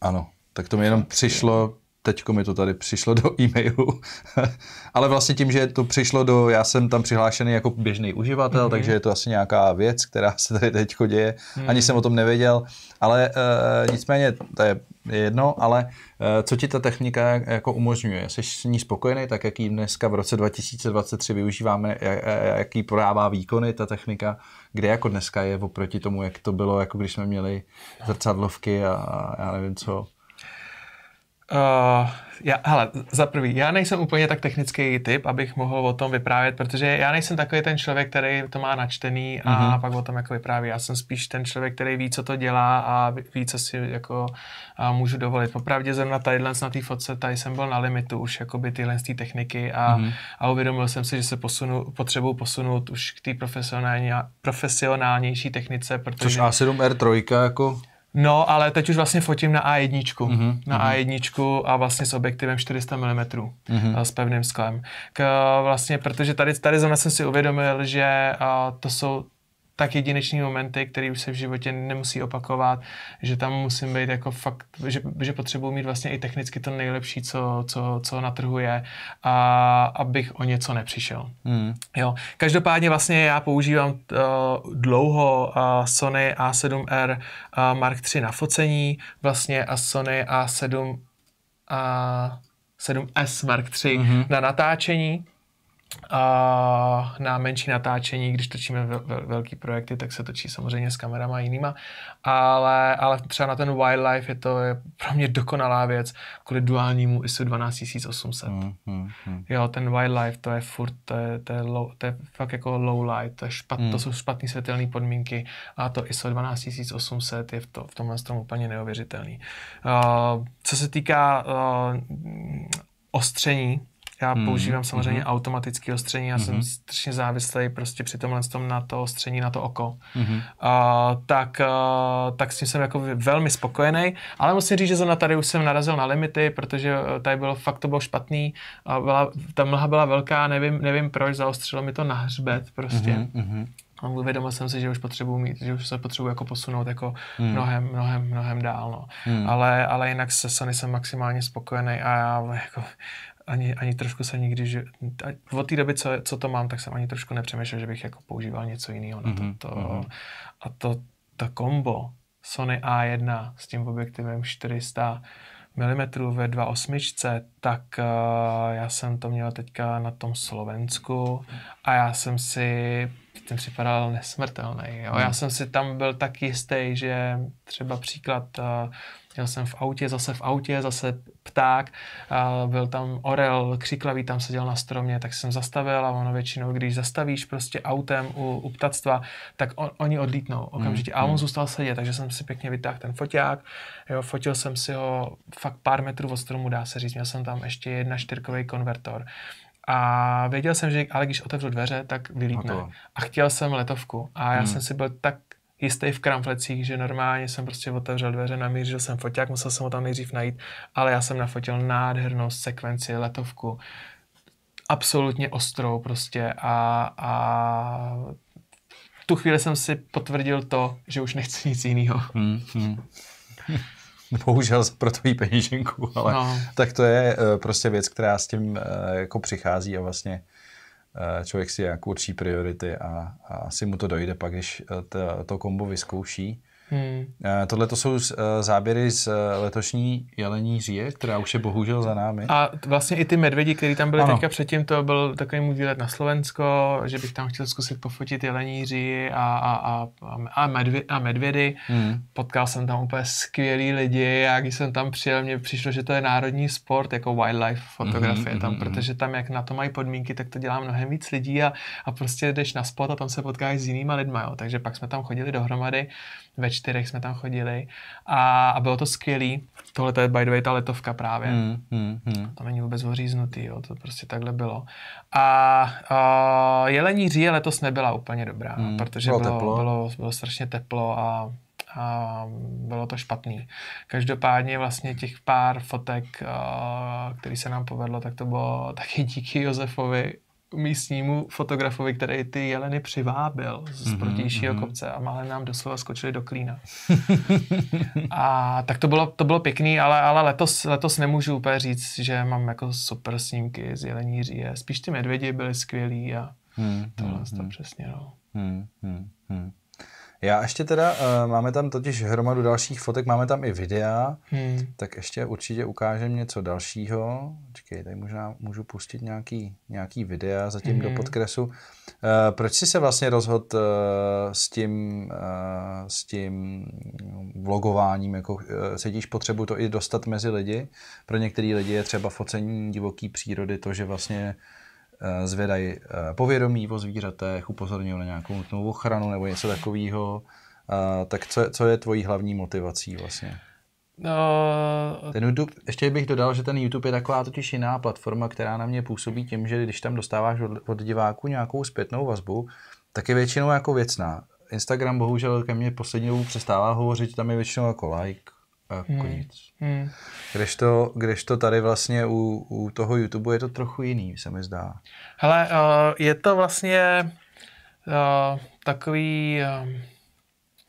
ano, tak to mi jenom přišlo, teďko mi to tady přišlo do e-mailu, ale vlastně tím, že to přišlo do, já jsem tam přihlášený jako běžný uživatel, mm-hmm. takže je to asi nějaká věc, která se tady teďko děje, mm-hmm. ani mhm. jsem o tom nevěděl, ale e, nicméně to je jedno, ale e, co ti ta technika jako umožňuje? Jsi s ní spokojený, tak jaký dneska v roce 2023 využíváme, jaký podává výkony ta technika, kde jako dneska je oproti tomu, jak to bylo, jako když jsme měli zrcadlovky a, a já nevím co. Eh, já, hele, za prvý, já nejsem úplně tak technický typ, abych mohl o tom vyprávět, protože já nejsem takový ten člověk, který to má načtený a mm-hmm. pak o tom jako vypráví. Já jsem spíš ten člověk, který ví, co to dělá a ví, co si jako a eh, můžu dovolit. Popravdě zrovna tadyhle na té fotce, tady jsem byl na limitu už jakoby tyhle z té techniky a, mm-hmm. a uvědomil jsem si, že se posunu, potřebuji posunout už k té profesionální, profesionálnější technice, protože... Což A7R3 jako... No, ale teď už vlastně fotím na A1, mm-hmm. na mhm. A1 a vlastně s objektivem 400 mm mm-hmm. s pevným sklem. K, eh, vlastně, protože tady, tady zrovna jsem si uvědomil, že a, eh, to jsou tak jedinečný momenty, který už se v životě nemusí opakovat, že tam musím být jako fakt, že, že potřebuji mít vlastně i technicky to nejlepší, co, co, co na trhu je, a, abych o něco nepřišel. Mm. Jo. Každopádně vlastně já používám uh, dlouho uh, Sony A7R uh, eh, Mark III na focení, vlastně a Sony A7 a 7S Mark III mm-hmm. na natáčení a na menší natáčení, když točíme vel, velký projekty, tak se točí samozřejmě s kamerama jinýma, ale, ale třeba na ten wildlife je to je pro mě dokonalá věc kvůli duálnímu ISO 12800. Mm, mm, mm. Jo, ten wildlife to je furt, to je, to je, low, to je fakt jako low light, to, je špat, mm. to hmm. jsou špatné světelné podmínky a to ISO 12800 je v, to, v tomhle tom úplně neuvěřitelný. Uh, co se týká uh, ostření, já hmm. používám samozřejmě hmm. automatické ostření, já hmm. jsem mhm. strašně závislý prostě při tomhle tom na to ostření, na to oko. Hmm. Uh, tak, uh, tak s tím jsem jako velmi spokojený, ale musím říct, že zrovna tady už jsem narazil na limity, protože e, tady bylo fakt to bylo špatný, a byla, ta mlha byla velká, nevím, nevím proč, zaostřilo mi to na hřbet prostě. Hmm. Hmm. A uvědomil jsem si, že už potřebuji mít, že už se potřebuji jako posunout jako hmm. mnohem, mnohem, mnohem dál, no. hmm. ale, ale jinak se Sony jsem maximálně spokojený a já jako ani, ani trošku jsem nikdy, že od té doby, co, co to mám, tak jsem ani trošku nepřemýšlel, že bych jako používal něco jiného na Mm-hmm. to mhm. a to, to kombo Sony A1 s tím objektivem 400 mm ve 2.8, tak uh, já jsem to měl teďka na tom Slovensku a já jsem si ten připadal nesmrtelný. Jo? Já hmm. jsem si tam byl tak jistý, že třeba příklad, eh, jel jsem v autě, zase v autě, zase pták, byl tam orel křiklavý, tam seděl na stromě, tak jsem zastavil a ono většinou, když zastavíš prostě autem u, u ptactva, tak on, oni odlítnou okamžitě. Hmm, a on hmm. zůstal sedět, takže jsem si pěkně vytáhl ten foťák, jo, fotil jsem si ho fakt pár metrů od stromu, dá se říct. Měl jsem tam ještě jedna čtyřkový konvertor. A věděl jsem, že ale když otevřu dveře, tak vylítne. A, a chtěl jsem letovku a já hmm. jsem si byl tak jistý v kramflecích, že normálně jsem prostě otevřel dveře, namířil jsem foťák, musel jsem ho tam nejdřív najít, ale já jsem nafotil nádhernou sekvenci letovku. Absolutně ostrou prostě a, a tu chvíli jsem si potvrdil to, že už nechci nic jiného. Hmm, hmm. bohužel pro tvojí peněženku, ale no. tak to je eh, prostě věc, která s tím eh, jako přichází a vlastně eh, člověk si jak určí priority a, a asi mu to dojde pak, když to, to kombo vyzkouší. Hmm. Eh, tohle to jsou eh, záběry z eh, letošní jelení říje, která už je bohužel za námi. A vlastně i ty medvědi, které tam byly ano. teďka předtím, to byl takový můj výlet na Slovensko, že bych tam chtěl zkusit pofotit jelení říji a, a, a, a, medvě, a medvědy. Hmm. Potkal jsem tam úplně skvělý lidi a když jsem tam přijel, mně přišlo, že to je národní sport, jako wildlife fotografie hmm, tam, hmm, protože tam jak na to mají podmínky, tak to dělá mnohem víc lidí a, a prostě jdeš na spot a tam se potkáš s jinýma lidma, jo. takže pak jsme tam chodili dohromady ve čtyřech jsme tam chodili a, a bylo to skvělý. Tohle to je by the way ta letovka právě. Mm, mm, mm. To není vůbec oříznutý, jo, to prostě takhle bylo. A a jelení říje letos nebyla úplně dobrá, mm, protože bylo, bylo, teplo. bylo, bylo strašně teplo a a bylo to špatný. Každopádně vlastně těch pár fotek, eh, který se nám povedlo, tak to bylo taky díky Josefovi, místnímu fotografovi, který ty jeleny přivábil z mm-hmm, protějšího mm-hmm. kopce a malé nám doslova skočili do klína. a tak to bylo, to bylo pěkný, ale, ale letos, letos nemůžu úplně říct, že mám jako super snímky z jelení říje. Spíš ty medvědi byly skvělí a mm-hmm, tohle mm-hmm. to hmm. přesně no. Mm-hmm, mm-hmm. Já ještě teda, uh, máme tam totiž hromadu dalších fotek, máme tam i videa, hmm. tak ještě určitě ukážem něco dalšího. Počkej, tady možná můžu pustit nějaký, nějaký videa zatím hmm. do mhm. podkresu. Uh, proč jsi se vlastně rozhodl uh, s tím, uh, s tím mm, vlogováním, jako uh, cítíš potřebu to i dostat mezi lidi? Pro některý lidi je třeba focení divoký přírody to, že vlastně uh, Eh, zvědají eh, povědomí o zvířatech, upozorňují na nějakou nutnou ochranu nebo něco takového. Eh, tak co, co je tvojí hlavní motivací vlastně? No, ten YouTube, ještě bych dodal, že ten YouTube je taková totiž jiná platforma, která na mě působí tím, že když tam dostáváš od, od diváků nějakou zpětnou vazbu, tak je většinou jako věcná. Instagram bohužel ke mně poslední přestává hovořit, tam je většinou jako like, a hmm. konec. Hmm. když to tady vlastně u, u toho YouTube je to trochu jiný, se mi zdá. Hele, eh, je to vlastně eh, takový eh,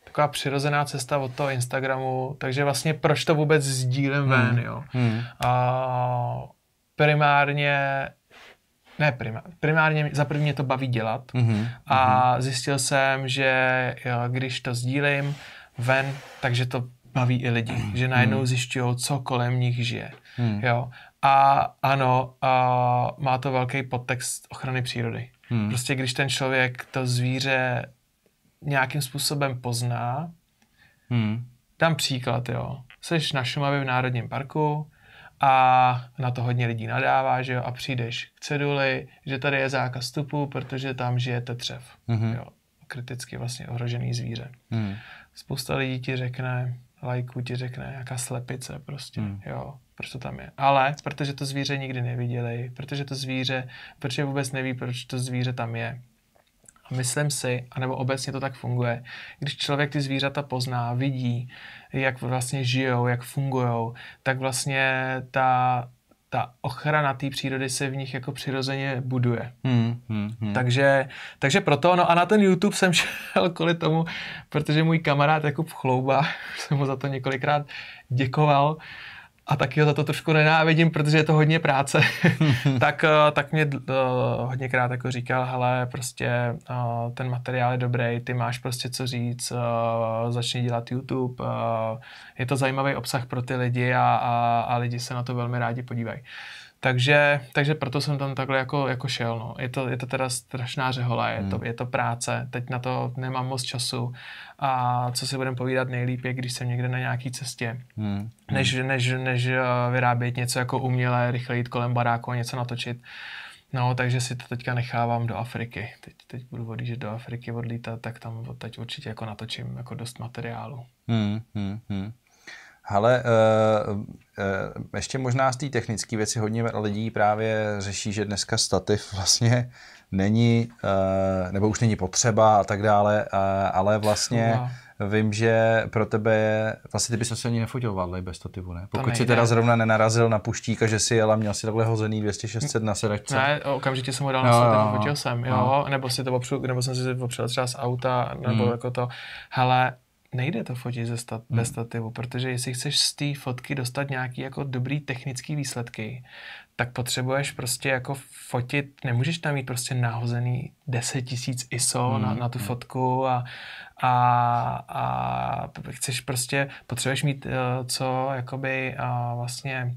taková přirozená cesta od toho Instagramu, takže vlastně proč to vůbec sdílím hmm. ven, jo. Hmm. A primárně ne primárně, primárně za první mě to baví dělat mm-hmm. a mhm. zjistil jsem, že jo, když to sdílím ven, takže to baví i lidi, hmm. že najednou hmm. zjišťují, co kolem nich žije. Hmm. Jo? A ano, a má to velký podtext ochrany přírody. Hmm. Prostě když ten člověk to zvíře nějakým způsobem pozná, hmm. dám příklad, jo. Jseš na Šumavě v Národním parku a na to hodně lidí nadává, že jo, a přijdeš k ceduli, že tady je zákaz vstupu, protože tam žije tetřev, hmm. jo. Kriticky vlastně ohrožený zvíře. Hmm. Spousta lidí ti řekne, lajků ti řekne, jaká slepice prostě, mm. jo, proč to tam je. Ale protože to zvíře nikdy neviděli, protože to zvíře, protože vůbec neví, proč to zvíře tam je. A myslím si, anebo obecně to tak funguje, když člověk ty zvířata pozná, vidí, jak vlastně žijou, jak fungují, tak vlastně ta ta ochrana té přírody se v nich jako přirozeně buduje. Hmm, hmm, hmm. Takže, takže proto, no a na ten YouTube jsem šel kvůli tomu, protože můj kamarád Jakub Chlouba, jsem mu za to několikrát děkoval, a taky ho za to trošku nenávidím, protože je to hodně práce, tak, eh, tak mě uh, hodněkrát jako říkal, hele, prostě uh, ten materiál je dobrý, ty máš prostě co říct, uh, začni dělat YouTube, uh, je to zajímavý obsah pro ty lidi a, a, a lidi se na to velmi rádi podívají. Takže, takže proto jsem tam takhle jako, jako šel. No. Je, to, je to teda strašná řehola, je, hmm. to, je to práce, teď na to nemám moc času a co si budeme povídat nejlíp je, když jsem někde na nějaké cestě, hmm. než, hmm. než, než eh, vyrábět něco jako umělé, rychle jít kolem baráku a něco natočit. No, takže si to teďka nechávám do Afriky. Teď, teď budu odjíždět do Afriky, odlítat, tak tam teď určitě jako natočím jako dost materiálu. Hmm, hmm, hmm. Ale eh, eh, ještě možná z té technické věci hodně lidí právě řeší, že dneska stativ vlastně není, eh, nebo už není potřeba a tak dále, ale vlastně vím, že pro tebe je, vlastně ty bys asi ani nefotil bez stativu, ne? Pokud si teda zrovna nenarazil na puštíka, že si jela, měl si takhle hozený 200 na sedačce. Ne, okamžitě jsem ho dal no, na stativ fotil jsem, jo, no. nebo, si to opřu, nebo jsem si to opřel třeba z auta, nebo hmm. jako to, hele, nejde to fotit ze stat, hmm. bez stativu, protože jestli chceš z té fotky dostat nějaký jako dobrý technický výsledky, tak potřebuješ prostě jako fotit, nemůžeš tam mít prostě nahozený 10 tisíc ISO hmm. na, na tu hmm. fotku a, a, a chceš prostě, potřebuješ mít uh, co jakoby uh, vlastně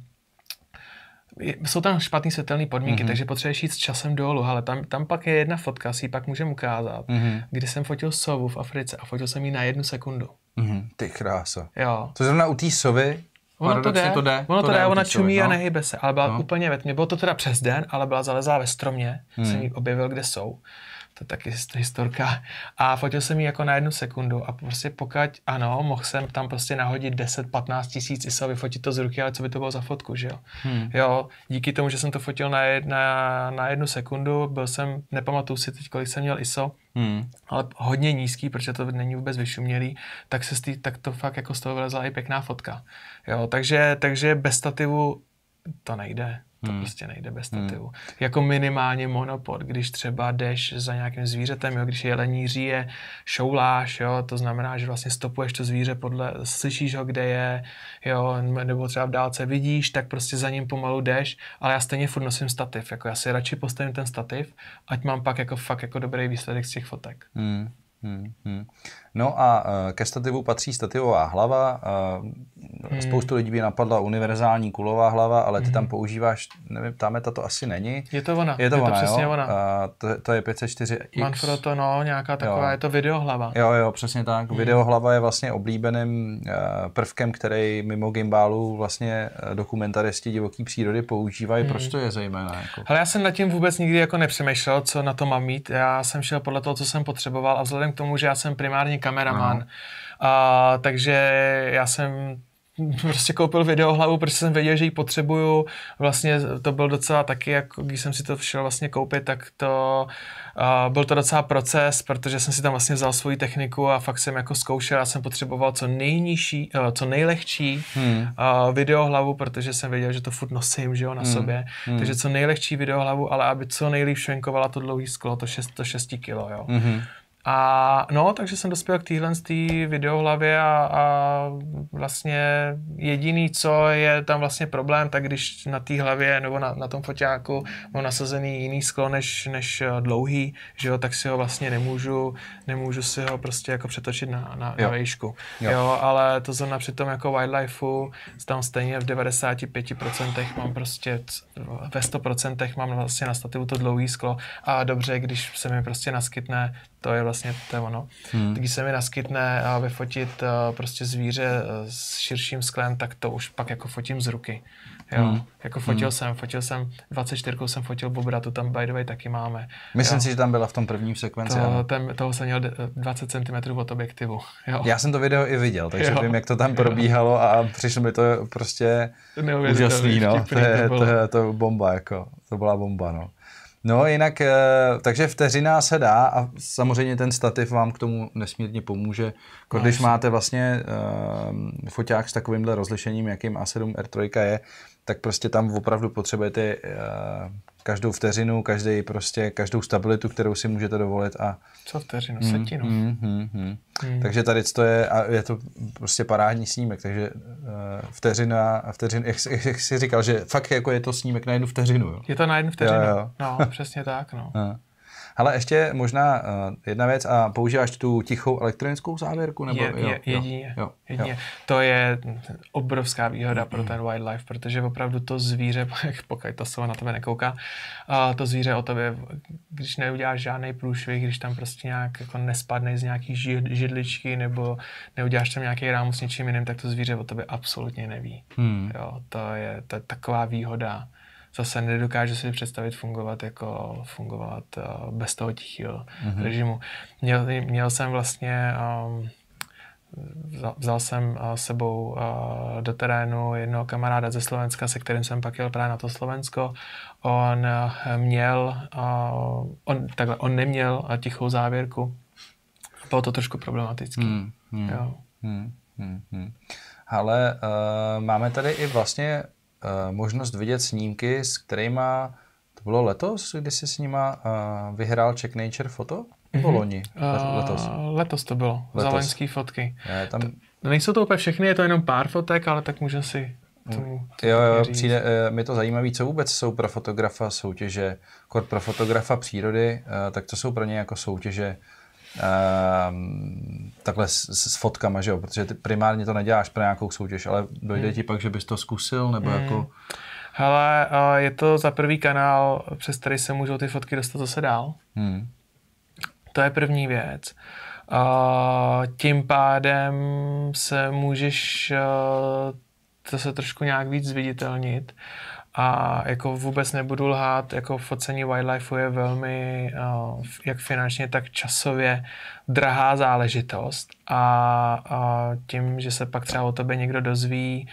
jsou tam špatné světelné podmínky, mm-hmm. takže potřebuješ jít s časem dolů, ale tam, tam pak je jedna fotka, si ji pak můžem ukázat, mm-hmm. kdy jsem fotil sovu v Africe a fotil jsem ji na jednu sekundu. Mm-hmm. Ty krása. Jo. To zrovna u té sovy Ono to jde, to jde, ono to jde, to jde ona čumí no. a nehybe se, ale byla no. úplně ve tmě. Bylo to teda přes den, ale byla zalezá ve stromě, hmm. jsem ji objevil, kde jsou to je taky historka. A fotil jsem ji jako na jednu sekundu a prostě pokud, ano, mohl jsem tam prostě nahodit 10-15 tisíc ISO, vyfotit to z ruky, ale co by to bylo za fotku, že jo? Hmm. Jo, díky tomu, že jsem to fotil na, jedna, na jednu sekundu, byl jsem, nepamatuju si teď, kolik jsem měl ISO, hmm. ale hodně nízký, protože to není vůbec vyšumělý, tak se stý, tak to fakt jako z toho vylezla i pěkná fotka. Jo, takže, takže bez stativu to nejde. To hmm. prostě nejde bez stativu. Hmm. Jako minimálně monopod, když třeba jdeš za nějakým zvířetem, jo, když je jeleníří, šouláš, jo, to znamená, že vlastně stopuješ to zvíře podle, slyšíš ho, kde je, jo, nebo třeba v dálce vidíš, tak prostě za ním pomalu jdeš, ale já stejně furt nosím stativ, jako já si radši postavím ten stativ, ať mám pak jako fakt jako dobrý výsledek z těch fotek. Hmm. Hmm. Hmm. No a e, ke stativu patří stativová hlava. E, hmm. Spoustu lidí by napadla univerzální kulová hlava, ale ty hmm. tam používáš, nevím, tam meta to asi není. Je to ona, je to, je ona, to přesně jo? ona. A e, to, to je 504X. Manfrotto, to, no, nějaká taková, jo. je to videohlava. Jo, jo, přesně tak. Hmm. Videohlava je vlastně oblíbeným prvkem, který mimo gimbalu vlastně dokumentaristi divoký přírody používají, hmm. proč to je zejména? Jako? Hele, já jsem nad tím vůbec nikdy jako nepřemýšlel, co na to mám mít. Já jsem šel podle toho, co jsem potřeboval a vzhledem k tomu, že já jsem primárně kameraman. No. A, takže já jsem prostě koupil videohlavu, protože jsem věděl, že ji potřebuju. Vlastně to byl docela taky, jak když jsem si to šel vlastně koupit, tak to uh, byl to docela proces, protože jsem si tam vlastně vzal svoji techniku a fakt jsem jako zkoušel. a jsem potřeboval co nejnižší, uh, co nejlehčí hmm. uh, videohlavu, protože jsem věděl, že to furt nosím, že jo, na hmm. sobě. Hmm. Takže co nejlehčí videohlavu, ale aby co nejlíp švenkovala to dlouhý sklo, to 6 šest, to kilo, jo. Hmm. A no, takže jsem dospěl k téhle videohlavě a, a vlastně jediný, co je tam vlastně problém, tak když na té hlavě nebo na, na tom foťáku mám nasazený jiný sklo než, než eh, dlouhý, že jo, tak si ho vlastně nemůžu, nemůžu si ho prostě jako přetočit na, na, jo. na vejšku. Jo. jo. ale to zrovna při tom jako wildlifeu, tam stejně v 95% mám prostě, ve 100% mám vlastně na stativu to dlouhý sklo a dobře, když se mi prostě naskytne, to je vlastně vlastně to je ono. Hmm. Když se mi naskytne vyfotit eh, prostě zvíře eh, s širším sklem, tak to už pak jako fotím z ruky. Jo, hmm. jako fotil hmm. jsem, fotil jsem, 24 jsem fotil Bobra, to tam by the way taky máme. Myslím jo. si, že tam byla v tom prvním sekvenci. To, ten, toho jsem měl 20 cm od objektivu. Jo. Já jsem to video i viděl, takže jo. vím, jak to tam probíhalo jo. a přišlo mi to prostě úžasný, no. to, je, to, je, to, je, to bomba, jako, to byla bomba, no. No jinak, eh, takže vteřina se dá a samozřejmě ten stativ vám k tomu nesmírně pomůže. Jako no, když máte vlastně uh, foťák s takovýmhle rozlišením, jakým A7R3 je, tak prostě tam opravdu potřebujete uh, každou vteřinu, každý prostě, každou stabilitu, kterou si můžete dovolit. A... Co vteřinu, mm, setinu. Mm, mm, mm. Mm. Takže tady to je, a je to prostě parádní snímek, takže uh, vteřina, vteřin, jak, jak, jsi říkal, že fakt jako je to snímek na jednu vteřinu. Jo? Je to na jednu vteřinu, jo, jo. no, přesně tak, no. A. Ale ještě možná uh, jedna věc, a používáš tu tichou elektronickou závěrku? Nebo, je, jo, je, jedině, jo, jedině. Jo. To je obrovská výhoda pro ten wildlife, protože opravdu to zvíře, pokud to sova na tebe nekouká, uh, to zvíře o tobě, když neuděláš žádný průšvih, když tam prostě nějak jako nespadne z nějaký židličky nebo neuděláš tam nějaký rámus s něčím jiným, tak to zvíře o tobě absolutně neví. Hmm. Jo, to, je, to je taková výhoda zase nedokážu si představit fungovat jako fungovat eh, bez toho tichého mm-hmm. režimu. Měl, měl jsem vlastně um, Vzal jsem eh, sebou eh, do terénu jednoho kamaráda ze Slovenska, se kterým jsem pak jel právě na to Slovensko. On měl, on, takhle, on neměl tichou závěrku. Bylo to trošku problematický. Hmm, hmm, Hmm, hmm, hmm. Ale uh, máme tady i vlastně Eh, možnost vidět snímky, s kterými to bylo letos, kdy jsi s nima eh, vyhrál Check Nature Photo? Nebo mm-hmm. loni? Eh, letos? Uh, letos to bylo, letos. za loňský fotky. Je, tam... to, no, nejsou to úplně všechny, je to jenom pár fotek, ale tak můžu si tomu, mm. tomu jo, jo, přijde mi to zajímavé, co vůbec jsou pro fotografa soutěže, kor pro fotografa přírody, tak co jsou pro ně jako soutěže Ehm, takhle s, s fotkama, že jo? Protože ty primárně to neděláš pro nějakou soutěž, ale dojde hmm. ti pak, že bys to zkusil, nebo hmm. jako... Hele, eh, je to za prvý kanál, přes který se můžou ty fotky dostat zase dál. Hmm. To je první věc. Eh, tím pádem se můžeš to eh, se trošku nějak víc zviditelnit. A jako vůbec nebudu lhát, jako focení wildlifeu je velmi, eh, jak finančně, tak časově drahá záležitost. A, tím, že se pak třeba o tebe někdo dozví,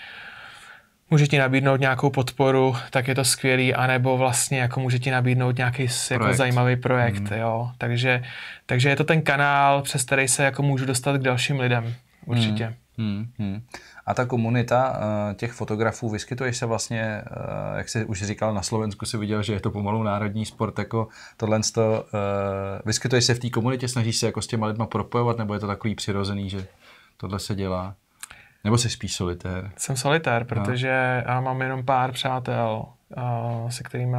může ti nabídnout nějakou podporu, tak je to skvělý, anebo vlastně jako může ti nabídnout nějaký jako projekt. jako zajímavý projekt, mm. jo. Takže, takže je to ten kanál, přes který se jako můžu dostat k dalším lidem, určitě. Mm. Mm. A ta komunita eh, těch fotografů, vyskytuje se vlastně, eh, jak jsi už říkal, na Slovensku si viděl, že je to pomalu národní sport, jako tohle, to, eh, vyskytuješ se v té komunitě, snažíš se jako s těma lidma propojovat, nebo je to takový přirozený, že tohle se dělá? Nebo jsi spíš solitér? Jsem solitér, no. protože no. mám jenom pár přátel, se kterými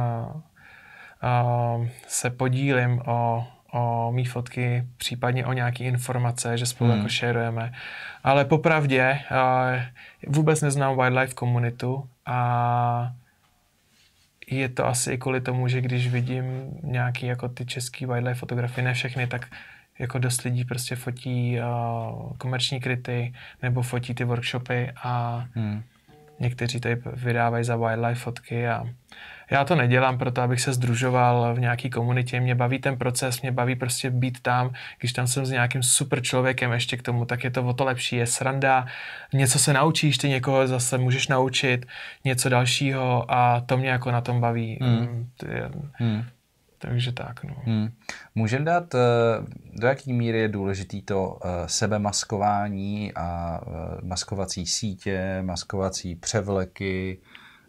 se podílím o o mý fotky, případně o nějaké informace, že spolu hmm. jako šerujeme. Ale popravdě eh, vůbec neznám wildlife komunitu a je to asi i kvůli tomu, že když vidím nějaký jako ty český wildlife fotografie, ne všechny, tak jako dost lidí prostě fotí uh, komerční kryty nebo fotí ty workshopy a hmm. někteří tady vydávají za wildlife fotky a já to nedělám proto, abych se združoval v nějaký komunitě. Mě baví ten proces, mě baví prostě být tam. Když tam jsem s nějakým super člověkem ještě k tomu, tak je to o to lepší. Je sranda, něco se naučíš, ty někoho zase můžeš naučit, něco dalšího a to mě jako na tom baví. Hmm. Mm, hmm. Takže tak, no. Hmm. Můžeme dát, eh, do jaké míry je důležitý to eh, sebemaskování a eh, maskovací sítě, maskovací převleky,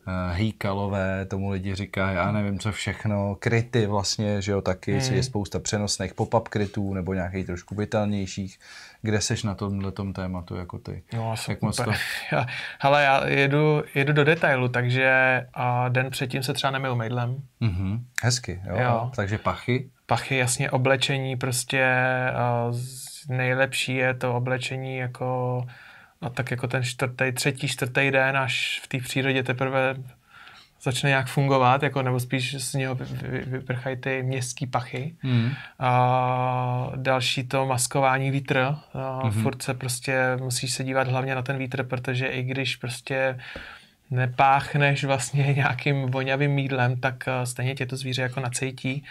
Eh, hýkalové, tomu lidi říká, já nevím co všechno, kryty vlastně, že jo, taky hmm. je spousta přenosných pop-up krytů nebo nějakých trošku bytelnějších. Kde seš na tomhle tématu jako ty? No, Jak moc to... já, hele, já jedu, jedu do detailu, takže a den předtím se třeba nemyl mejdlem. Mm-hmm. Hezky, jo. jo. Takže pachy? Pachy, jasně, oblečení prostě a eh, z, nejlepší je to oblečení jako a tak jako ten čtvrtý, třetí, čtvrtý den, až v té přírodě teprve začne nějak fungovat, jako, nebo spíš z něho vyprchají ty městské pachy. Mm. A další to maskování vítr. A mm-hmm. Furt se prostě musíš se dívat hlavně na ten vítr, protože i když prostě nepáchneš vlastně nějakým voňavým mídlem, tak eh, stejně tě to zvíře jako nacejtí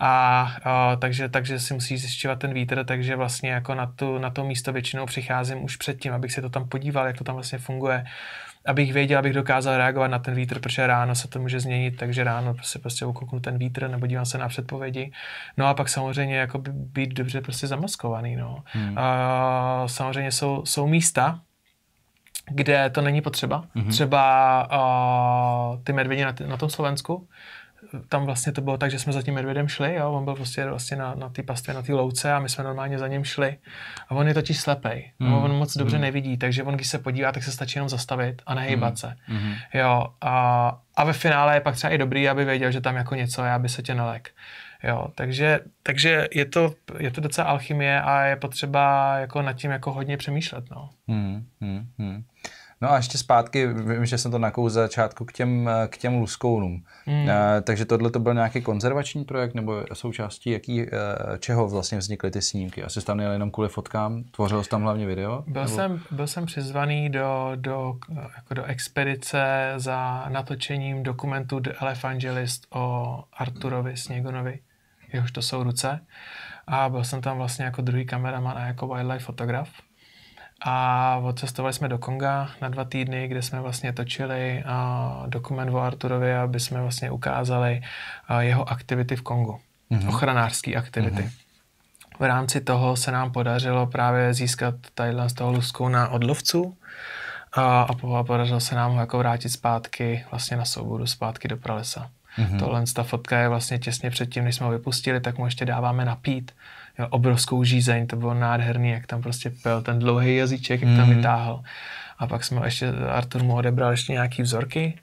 a, a eh, takže, takže si musíš zjišťovat ten vítr, takže vlastně jako na, tu, na to místo většinou přicházím už předtím, abych se to tam podíval, jak to tam vlastně funguje, abych věděl, abych dokázal reagovat na ten vítr, protože ráno se to může změnit, takže ráno prostě, prostě ukouknu ten vítr nebo dívám se na předpovědi. No a pak samozřejmě jako být dobře prostě zamaskovaný, no. Hmm. A, eh, samozřejmě jsou, jsou místa, kde to není potřeba. Mm-hmm. Třeba uh, ty medvědi na, t- na tom Slovensku, tam vlastně to bylo tak, že jsme za tím medvědem šli, jo? on byl prostě vlastně na, na té pastvě, na té louce a my jsme normálně za ním šli. A on je totiž slepej, mm. on moc dobře mm. nevidí, takže on, když se podívá, tak se stačí jenom zastavit a nehýbat mm. se. Mm. Jo? A, a ve finále je pak třeba i dobrý, aby věděl, že tam jako něco je, aby se tě nelek. Jo, takže, takže je, to, je to docela alchymie a je potřeba jako nad tím jako hodně přemýšlet. No. Hmm, hmm, hmm. No a ještě zpátky, vím, že jsem to nakous začátku k těm, k těm luskounům. Mm. E, takže tohle to byl nějaký konzervační projekt nebo součástí jaký, e, čeho vlastně vznikly ty snímky? Asi jsi tam měl jenom kvůli fotkám? Tvořil jsi tam hlavně video? Byl, nebo? jsem, byl jsem přizvaný do, do, jako do expedice za natočením dokumentu The Evangelist o Arturovi Sněgonovi, jehož to jsou ruce. A byl jsem tam vlastně jako druhý kameraman a jako wildlife fotograf. A odcestovali jsme do Konga na dva týdny, kde jsme vlastně točili dokument o Arturovi, aby jsme vlastně ukázali jeho aktivity v Kongu. Mm-hmm. Ochranářské aktivity. Mm-hmm. V rámci toho se nám podařilo právě získat tadyhle z toho lusku na odlovců a, a podařilo se nám ho jako vrátit zpátky vlastně na souboru, zpátky do pralesa. Mm-hmm. Tohle ta fotka je vlastně těsně předtím, než jsme ho vypustili, tak mu ještě dáváme napít. Jo, obrovskou žízeň, to bylo nádherný, jak tam prostě pil ten dlouhý jazyček, jak mm-hmm. tam mhm. vytáhl. A pak jsme ještě, Artur mu odebral ještě nějaký vzorky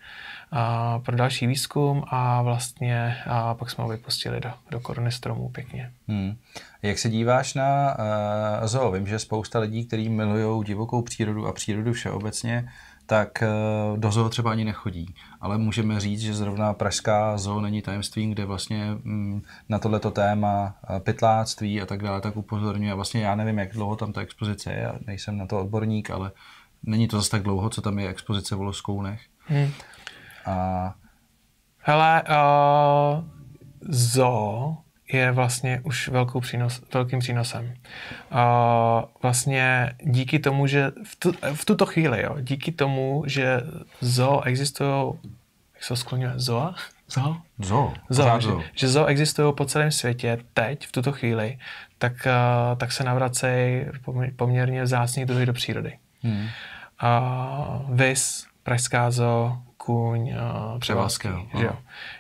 a, pro další výzkum a vlastně a pak jsme ho vypustili do, do koruny stromů pěkně. Mm. Jak se díváš na uh, zoo? Vím, že spousta lidí, kteří milují divokou přírodu a přírodu všeobecně, tak eh, do zoo třeba ani nechodí. Ale můžeme říct, že zrovna pražská zoo není tajemstvím, kde vlastně mm, na tohleto téma eh, pytláctví a tak dále tak upozorňuje. vlastně já nevím, jak dlouho tam ta expozice je, já nejsem na to odborník, ale není to zase tak dlouho, co tam je expozice v Loskounech. Hmm. A... Hele, uh, zoo je vlastně už velkou přínos, velkým přínosem. Uh, vlastně díky tomu, že v, tu, v tuto chvíli, jo, díky tomu, že zoo existují, jak se skloňuje, zoo? Zoo? Zoo. zoo že, že zoo existují po celém světě teď, v tuto chvíli, tak, uh, tak se navracejí poměrně vzácní druhy do přírody. Hmm. Uh, vis, pražská zoo, kůň, uh, převázky. jo.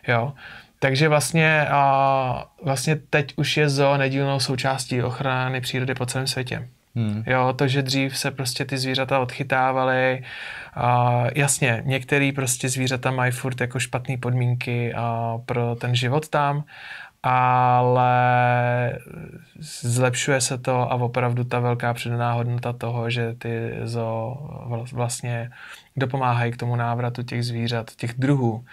jo. Takže vlastně, a, vlastně teď už je zoo nedílnou součástí ochrany přírody po celém světě. Hmm. Jo, to, že dřív se prostě ty zvířata odchytávaly, a jasně, některý prostě zvířata mají furt jako špatné podmínky a, pro ten život tam, ale zlepšuje se to a opravdu ta velká přidaná hodnota toho, že ty zoo vlastně dopomáhají k tomu návratu těch zvířat, těch druhů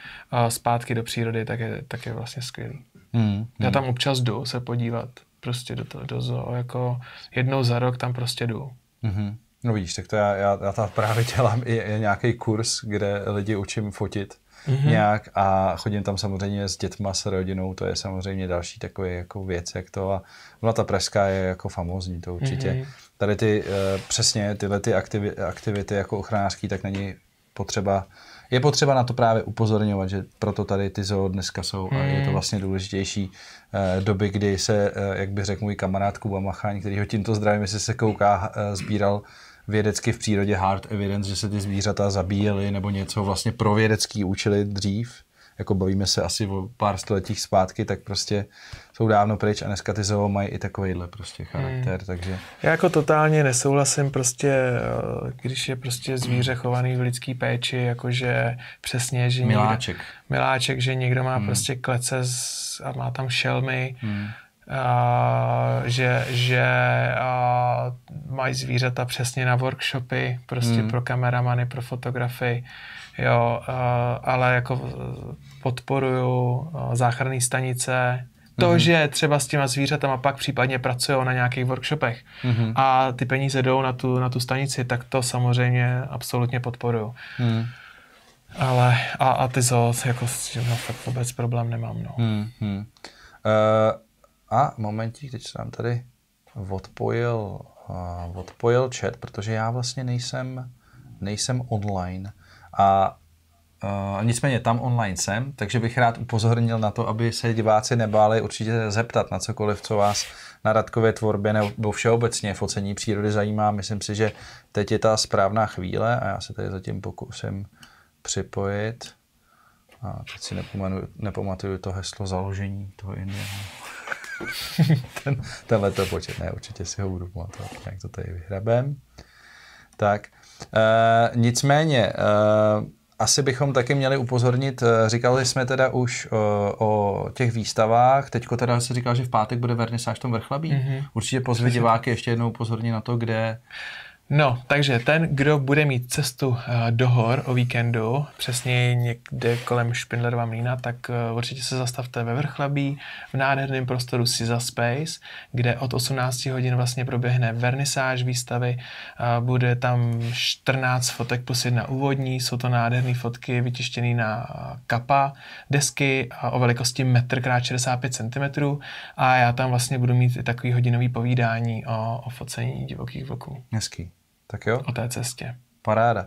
zpátky do přírody, tak je, tak je vlastně skvělý. Hmm, hmm. Já tam občas jdu se podívat prostě do, toho do zoo, jako jednou za rok tam prostě jdu. hmm No vidíš, tak to já, já, já tam právě dělám i, i nějaký kurz, kde lidi učím fotit mm-hmm. nějak a chodím tam samozřejmě s dětma, s rodinou, to je samozřejmě další takový jako věc, jak to a ona ta pražská je jako famózní, to určitě. Mm-hmm tady ty eh, přesně tyhle ty aktivity, aktivity jako ochranářský, tak není potřeba je potřeba na to právě upozorňovat, že proto tady ty zoo dneska jsou hmm. a je to hmm. vlastně důležitější eh, doby, kdy se, eh, jak bych řekl můj kamarád Kuba Machaň, který ho tímto zdravím, jestli se kouká, sbíral vědecky v přírodě hard evidence, že se ty zvířata zabíjely nebo něco vlastně pro vědecký účely dřív, jako bavíme se asi o pár stoletích zpátky, tak prostě jsou dávno pryč a dneska ty zoo mají i takovýhle prostě hmm. charakter, hmm. takže... Já jako totálně nesouhlasím prostě, eh, když je prostě zvíře chovaný v lidský péči, jakože přesně, že Miláček. Někdo, miláček, že někdo má hmm. prostě klece z, a má tam šelmy, hmm. A, že, že a, mají zvířata přesně na workshopy, prostě hmm. pro kameramany, pro fotografy, Jo, ale jako eh, podporuju eh, záchranné stanice, to, mm-hmm. že třeba s těma zvířatama pak případně pracují na nějakých workshopech mm-hmm. a ty peníze jdou na tu, na tu stanici, tak to samozřejmě absolutně podporuju. Mm. Ale a, a ty zoo jako s tím no, fakt vůbec problém nemám. No. Mm-hmm. Uh, a momentík, teď se nám tady odpojil, uh, odpojil chat, protože já vlastně nejsem, nejsem online a nicméně tam online jsem, takže bych rád upozornil na to, aby se diváci nebáli určitě zeptat na cokoliv, co vás na Radkově tvorbě nebo všeobecně v ocení přírody zajímá. Myslím si, že teď je ta správná chvíle a já se tady zatím pokusím připojit. A teď si nepomenu, nepamatuju to heslo založení toho jiného. Ten, tenhle to počet, ne, určitě si ho budu pamatovat, jak to tady vyhrabem. Tak, e, nicméně, e, asi bychom taky měli upozornit, eh, říkali jsme teda už o, eh, o těch výstavách, teďko teda si říkal, že v pátek bude vernisáž v tom Vrchlabí. Mm-hmm. Určitě pozvi diváky ještě jednou upozornit na to, kde No, takže ten, kdo bude mít cestu eh, do hor o víkendu, přesně někde kolem Špindlerova mlína, tak eh, určitě se zastavte ve Vrchlabí v nádherném prostoru Siza Space, kde od 18 hodin vlastně proběhne vernisáž výstavy. Bude tam 14 fotek plus jedna úvodní, jsou to nádherné fotky vytištěné na kapa, desky o velikosti 1,65 cm a já tam vlastně budu mít i takový hodinový povídání o, o focení divokých vlků. Hezký. Tak jo. O té cestě. Paráda.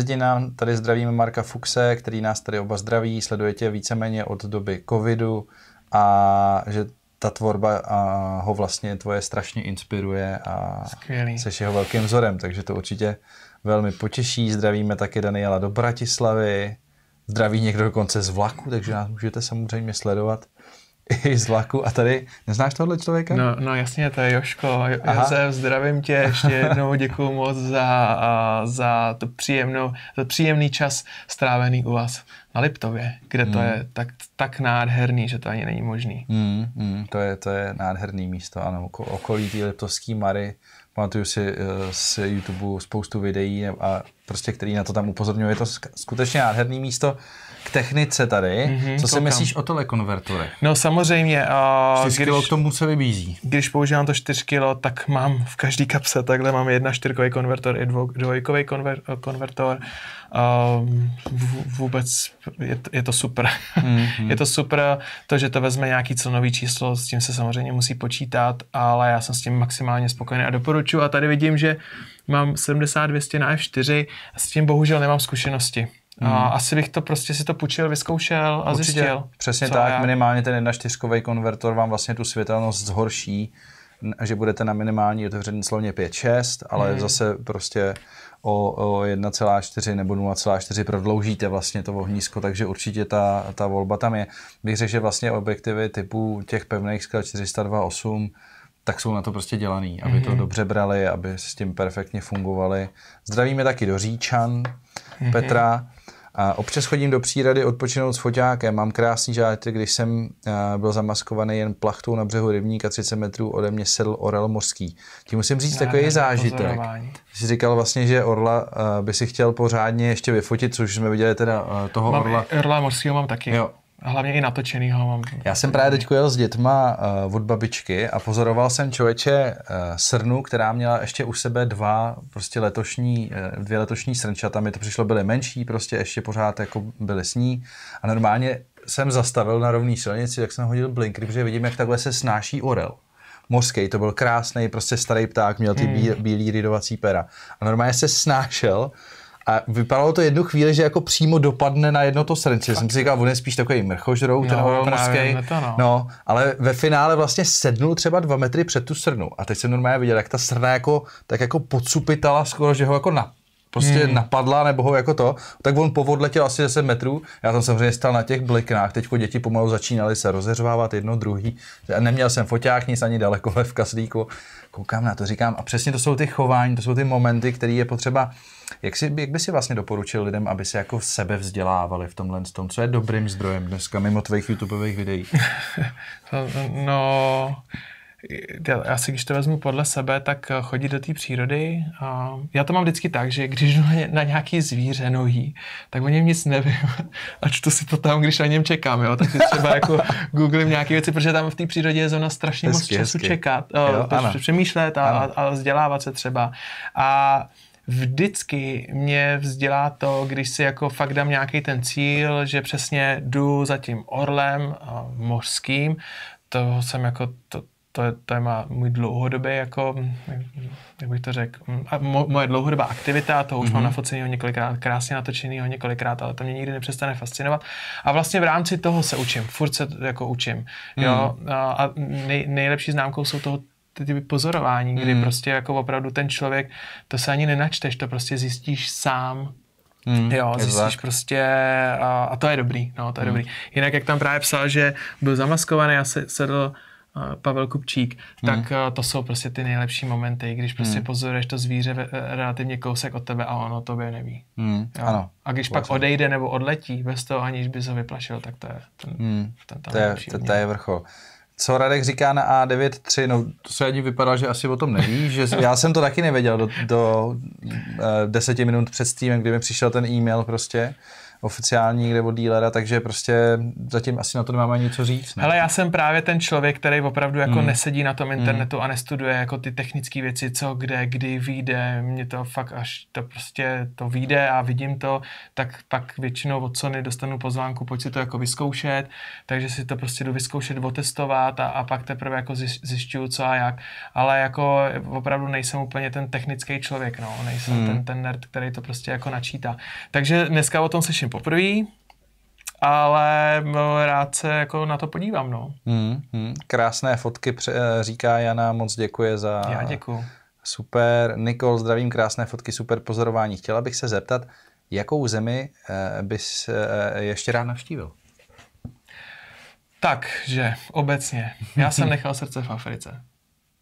Eh, tím nám tady zdravíme Marka Fuxe, který nás tady oba zdraví, sledujete víceméně od doby covidu a že ta tvorba uh, ho vlastně tvoje strašně inspiruje a Skvělý. jsi jeho velkým vzorem, takže to určitě velmi potěší. Zdravíme taky Daniela do Bratislavy, zdraví někdo dokonce z vlaku, takže nás můžete samozřejmě sledovat. i z vlaku a tady, neznáš tohle člověka? No, no jasně, to je Joško. Aha. zdravím tě, ještě jednou děkuji moc za, za, to příjemnou, za příjemný čas strávený u vás na Liptově, kde mm. to hmm. je tak, tak nádherný, že to ani není možný. Mm, mm, to, je, to je nádherný místo, ano. Okolí té Liptovské Mary, pamatuju si eh, z YouTube spoustu videí a prostě, který na to tam upozorňuje. Je to skutečně nádherný místo k technice tady. Mm-hmm, Co si koukám. myslíš o telekonvertorech? No samozřejmě. A 4 když, k tomu se vybízí. Když používám to 4 kilo, tak mám v každý kapse takhle mám jedna čtyřkový konvertor i dvojkový konver, konvertor. Ehm, v, vůbec je, je to super. Mm-hmm. je to super, to, že to vezme nějaký cenový číslo, s tím se samozřejmě musí počítat, ale já jsem s tím maximálně spokojený a doporučuji. A tady vidím, že mám 7200 na F4 a s tím bohužel nemám zkušenosti. Mm. A mhm. asi bych to prostě si to půjčil, vyzkoušel a Určitě, zjistil. Přesně tak, já. minimálně ten 1.4 konvertor vám vlastně tu světelnost zhorší, že budete na minimální otevřený slovně 5.6, ale mm. zase prostě o, o 1,4 nebo 0,4 prodloužíte vlastně to ohnízko, takže určitě ta, ta volba tam je. Bych řekl, že vlastně objektivy typu těch pevných skel 402.8 tak jsou na to prostě dělaný, aby mm-hmm. to mhm. dobře brali, aby s tím perfektně fungovali. Zdravíme taky do Říčan, mm-hmm. Petra. A občas chodím do přírody odpočinout s foťákem. Mám krásný žáty, když jsem eh, byl zamaskovaný jen plachtou na břehu rybníka 30 metrů ode mě sedl orel mořský. Tím musím říct ne, takový ne, zážitek. Jsi říkal vlastně, že orla eh, by si chtěl pořádně ještě vyfotit, což jsme viděli teda eh, toho mám, orla. Orla mořského mám taky. Jo, a hlavně i natočený ho mám. Já jsem právě teď jel s dětma uh, od babičky a pozoroval jsem člověče uh, eh, srnu, která měla ještě u sebe dva prostě letošní, uh, dvě letošní srnčata. Mi to přišlo, byly menší, prostě ještě pořád jako byly s ní. A normálně jsem zastavil na rovný silnici, tak jsem hodil blinkry, protože vidím, jak takhle se snáší orel mořský, to byl krásný, prostě starý pták, měl ty hmm. bílý rydovací pera. A normálně se snášel a vypadalo to jednu chvíli, že jako přímo dopadne na jedno to srdce. Jsem si říkal, on je spíš takový mrchožrou, ten hormonský. No. no. ale ve finále vlastně sednul třeba dva metry před tu srnu. A teď jsem normálně viděl, jak ta srna jako, tak jako podsupitala skoro, že ho jako na prostě hmm. napadla nebo ho jako to, tak on povodletěl asi 10 metrů, já tam samozřejmě stál na těch bliknách, teď děti pomalu začínaly se rozeřvávat jedno druhý, neměl jsem foťák nic ani daleko v kaslíku, koukám na to, říkám a přesně to jsou ty chování, to jsou ty momenty, které je potřeba jak, si, jak by si vlastně doporučil lidem, aby se jako sebe vzdělávali v tomhle tom? Co je dobrým zdrojem dneska mimo tvých YouTubeových videí? no, já si když to vezmu podle sebe, tak eh, chodit do té přírody. A já to mám vždycky tak, že když jdu na nějaký zvíře nohý, tak o něm nic nevím. A čtu si to tam, když na něm čekám. Jo? Tak si třeba jako googlím nějaké věci, protože tam v té přírodě je zóna strašně moc času čekat, eh, jo, prostě ano. přemýšlet a, a vzdělávat se třeba. A vždycky mě vzdělá to, když si jako fakt dám nějaký ten cíl, že přesně jdu za tím orlem eh, mořským, to jsem jako, to, to je, to je má můj dlouhodobý, jako, jak bych to řekl, a mo, moje dlouhodobá aktivita, to už mm-hmm. mám nafoceného několikrát, krásně natočeného několikrát, ale to mě nikdy nepřestane fascinovat. A vlastně v rámci toho se učím, furt se jako učím. Mm-hmm. Jo? Mhm. A nej, nejlepší známkou jsou toho ty typy pozorování, kdy mm-hmm. prostě jako opravdu ten člověk, to se ani nenačteš, to prostě zjistíš sám, Mm, jo, zjistíš exact. prostě a, a to je dobrý, no, to je mm. dobrý. Jinak, jak tam právě psal, že byl zamaskovaný, já se sedl Eh, Pavel Kupčík, hmm. tak hmm. to jsou prostě ty nejlepší momenty, když prostě hmm. pozoruješ to zvíře eh, relativně kousek od tebe a ono o tobě neví. Hmm. Ano. A když vlastně. pak odejde nebo odletí bez toho, aniž by se vyplašil, tak to je ten, hmm. ten, ten to, je, to, to je vrchol. Co Radek říká na A93, no to se ani vypadá, že asi o tom neví, že já jsem to taky nevěděl do, do uh, deseti minut před tím, kdy mi přišel ten e-mail prostě oficiální někde od dílera, takže prostě zatím asi na to nemáme ani co říct. Ale já jsem právě ten člověk, který opravdu jako mm. nesedí na tom hmm. internetu mm. a nestuduje jako ty technické věci, co, kde, kdy vyjde, mě to fakt až to prostě to vyjde a vidím to, tak pak většinou od Sony dostanu pozvánku, pojď si to jako vyzkoušet, takže si to prostě jdu vyzkoušet, otestovat a, a pak teprve jako zjišťuju, co a jak, ale jako opravdu nejsem úplně ten technický člověk, no, nejsem mm. ten, ten nerd, který to prostě jako načítá. Takže dneska o tom slyším poprvé, ale rád se jako na to podívám. No. Hmm, hmm. Krásné fotky, eh, říká Jana, moc děkuje za... Já děkuji. Super, Nikol, zdravím, krásné fotky, super pozorování. Chtěla bych se zeptat, jakou zemi eh, bys eh, ještě rád navštívil? Takže obecně, já jsem nechal srdce v Africe.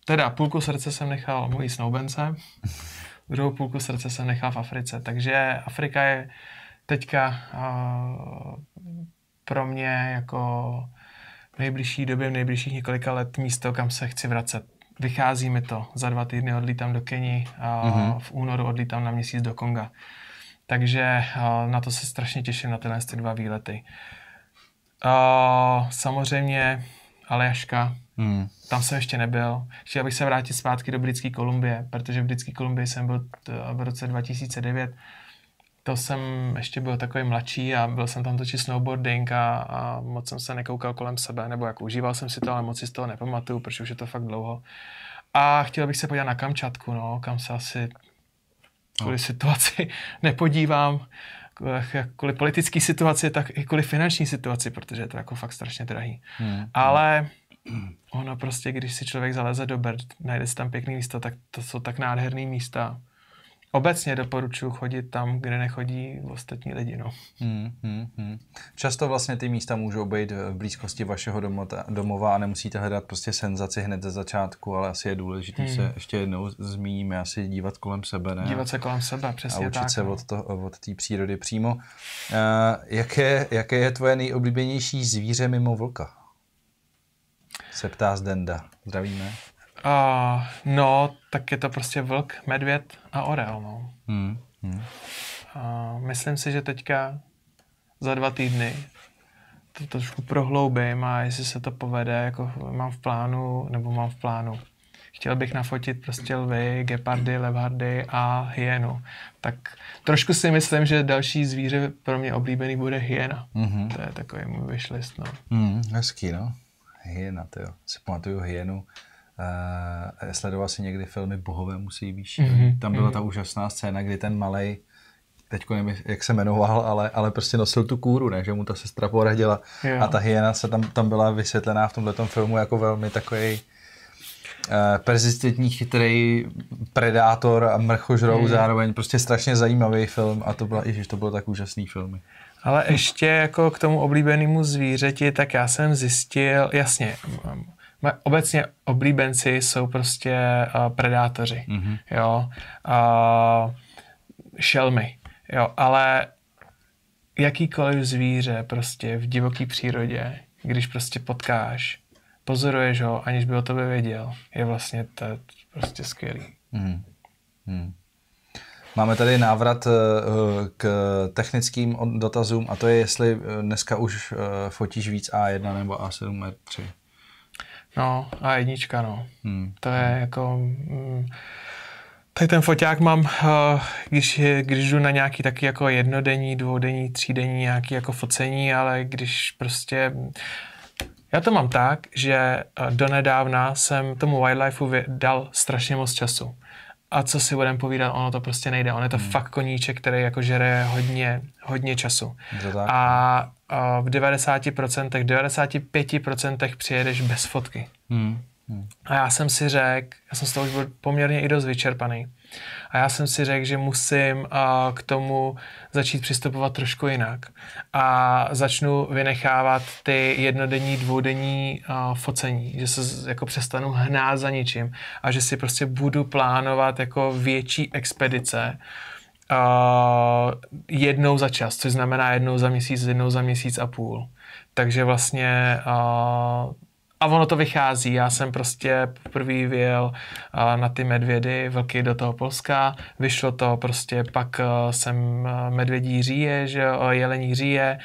Teda půlku srdce jsem nechal mojí snoubence, druhou půlku srdce jsem nechal v Africe. Takže Afrika je teďka uh, pro mě jako v nejbližší době, v nejbližších několika let místo, kam se chci vracet. Vychází mi to. Za dva týdny odlítám do Keni, uh, mm-hmm. v únoru odlítám na měsíc do Konga. Takže uh, na to se strašně těším, na tyhle ty dva výlety. Uh, samozřejmě Aljaška, Hmm. Tam jsem ještě nebyl. Chtěl bych se vrátit zpátky do Britské Kolumbie, protože v Britské Kolumbii jsem byl v roce 2009 to jsem ještě byl takový mladší a byl jsem tam točit snowboarding a, a moc jsem se nekoukal kolem sebe, nebo jak užíval jsem si to, ale moc si z toho nepamatuju, protože už je to fakt dlouho. A chtěl bych se podívat na Kamčatku, no, kam se asi kvůli no. situaci nepodívám, kvůli politické situaci, tak i kvůli finanční situaci, protože je to jako fakt strašně drahý. Hmm. Ale hmm. ono prostě, když si člověk zaleze do Brd, najde si tam pěkný místo, tak to jsou tak nádherný místa obecně doporučuji chodit tam, kde nechodí ostatní lidi. No. Hmm, hmm, hmm. Často vlastně ty místa můžou být v blízkosti vašeho domota, domova a nemusíte hledat prostě senzaci hned ze začátku, ale asi je důležité hmm. se ještě jednou zmíníme, asi dívat kolem sebe. Ne? Dívat se kolem sebe, přesně A učit tak, se no. od té od přírody přímo. Uh, jaké, jaké je tvoje nejoblíbenější zvíře mimo vlka? Se ptá Denda. Zdravíme. Uh, no, tak je to prostě vlk, medvěd a orel. No. Hmm. Hmm. Uh, myslím si, že teďka za dva týdny to trošku prohloubím a jestli se to povede, jako mám v plánu, nebo mám v plánu. Chtěl bych nafotit prostě lvy, gepardy, levhardy a hyenu. Tak trošku si myslím, že další zvíře pro mě oblíbený bude hyena. Mm-hmm. To je takový můj wishlist, no. Mm, hezký, no. Hyena, to jo. Si pamatuju hyenu Eh, sledoval si někdy filmy Bohové musí výš. Mm-hmm. Tam byla mhm. ta úžasná scéna, kdy ten malý teď nevím, jak se jmenoval, ale, ale prostě nosil tu kůru, ne? že mu ta sestra poradila. Yeah. A ta hyena se tam, tam byla vysvětlená v tomto filmu jako velmi takový uh, eh, persistentní, chytrý predátor a mrchožrou mm. zároveň. Prostě strašně zajímavý film a to byla, ježiš, to bylo tak úžasný filmy. Ale ještě jako k tomu oblíbenému zvířeti, tak já jsem zjistil, jasně, Moje obecně oblíbenci jsou prostě uh, predátoři, mm-hmm. jo, uh, šelmy, jo, ale jakýkoliv zvíře prostě v divoké přírodě, když prostě potkáš, pozoruješ ho, aniž by o tobě věděl, je vlastně to prostě skvělý. Mm. hmm Máme tady návrat eh, k technickým dotazům a to je, jestli dneska už fotíš víc A1 nebo A7R3. No a jednička, no. Hmm. To je jako... Mm, Tady ten foťák mám, eh, když, když jdu na nějaký taky jako jednodenní, dvoudenní, třídenní nějaký jako focení, ale když prostě... Já to mám tak, že eh, donedávna jsem tomu wildlifeu dal strašně moc času a co si budeme povídat, ono to prostě nejde. On je to hmm. fakt koníček, který jako žere hodně, hodně času. A, a v 90%, 95% přijedeš bez fotky. Hmm. Hmm. A já jsem si řekl, já jsem z toho už byl poměrně i dost vyčerpaný. A já jsem si řekl, že musím eh, k tomu začít přistupovat trošku jinak. A začnu vynechávat ty jednodenní, dvoudenní eh, focení, že se jako přestanu hnát za ničím a že si prostě budu plánovat jako větší expedice, Uh, jednou za čas, což znamená jednou za měsíc, jednou za měsíc a půl. Takže vlastně uh, a ono to vychází. Já jsem prostě poprvé vyjel eh, na ty medvědy velký do toho Polska, vyšlo to prostě, pak jsem eh, eh, medvědí říje, že jelení říje,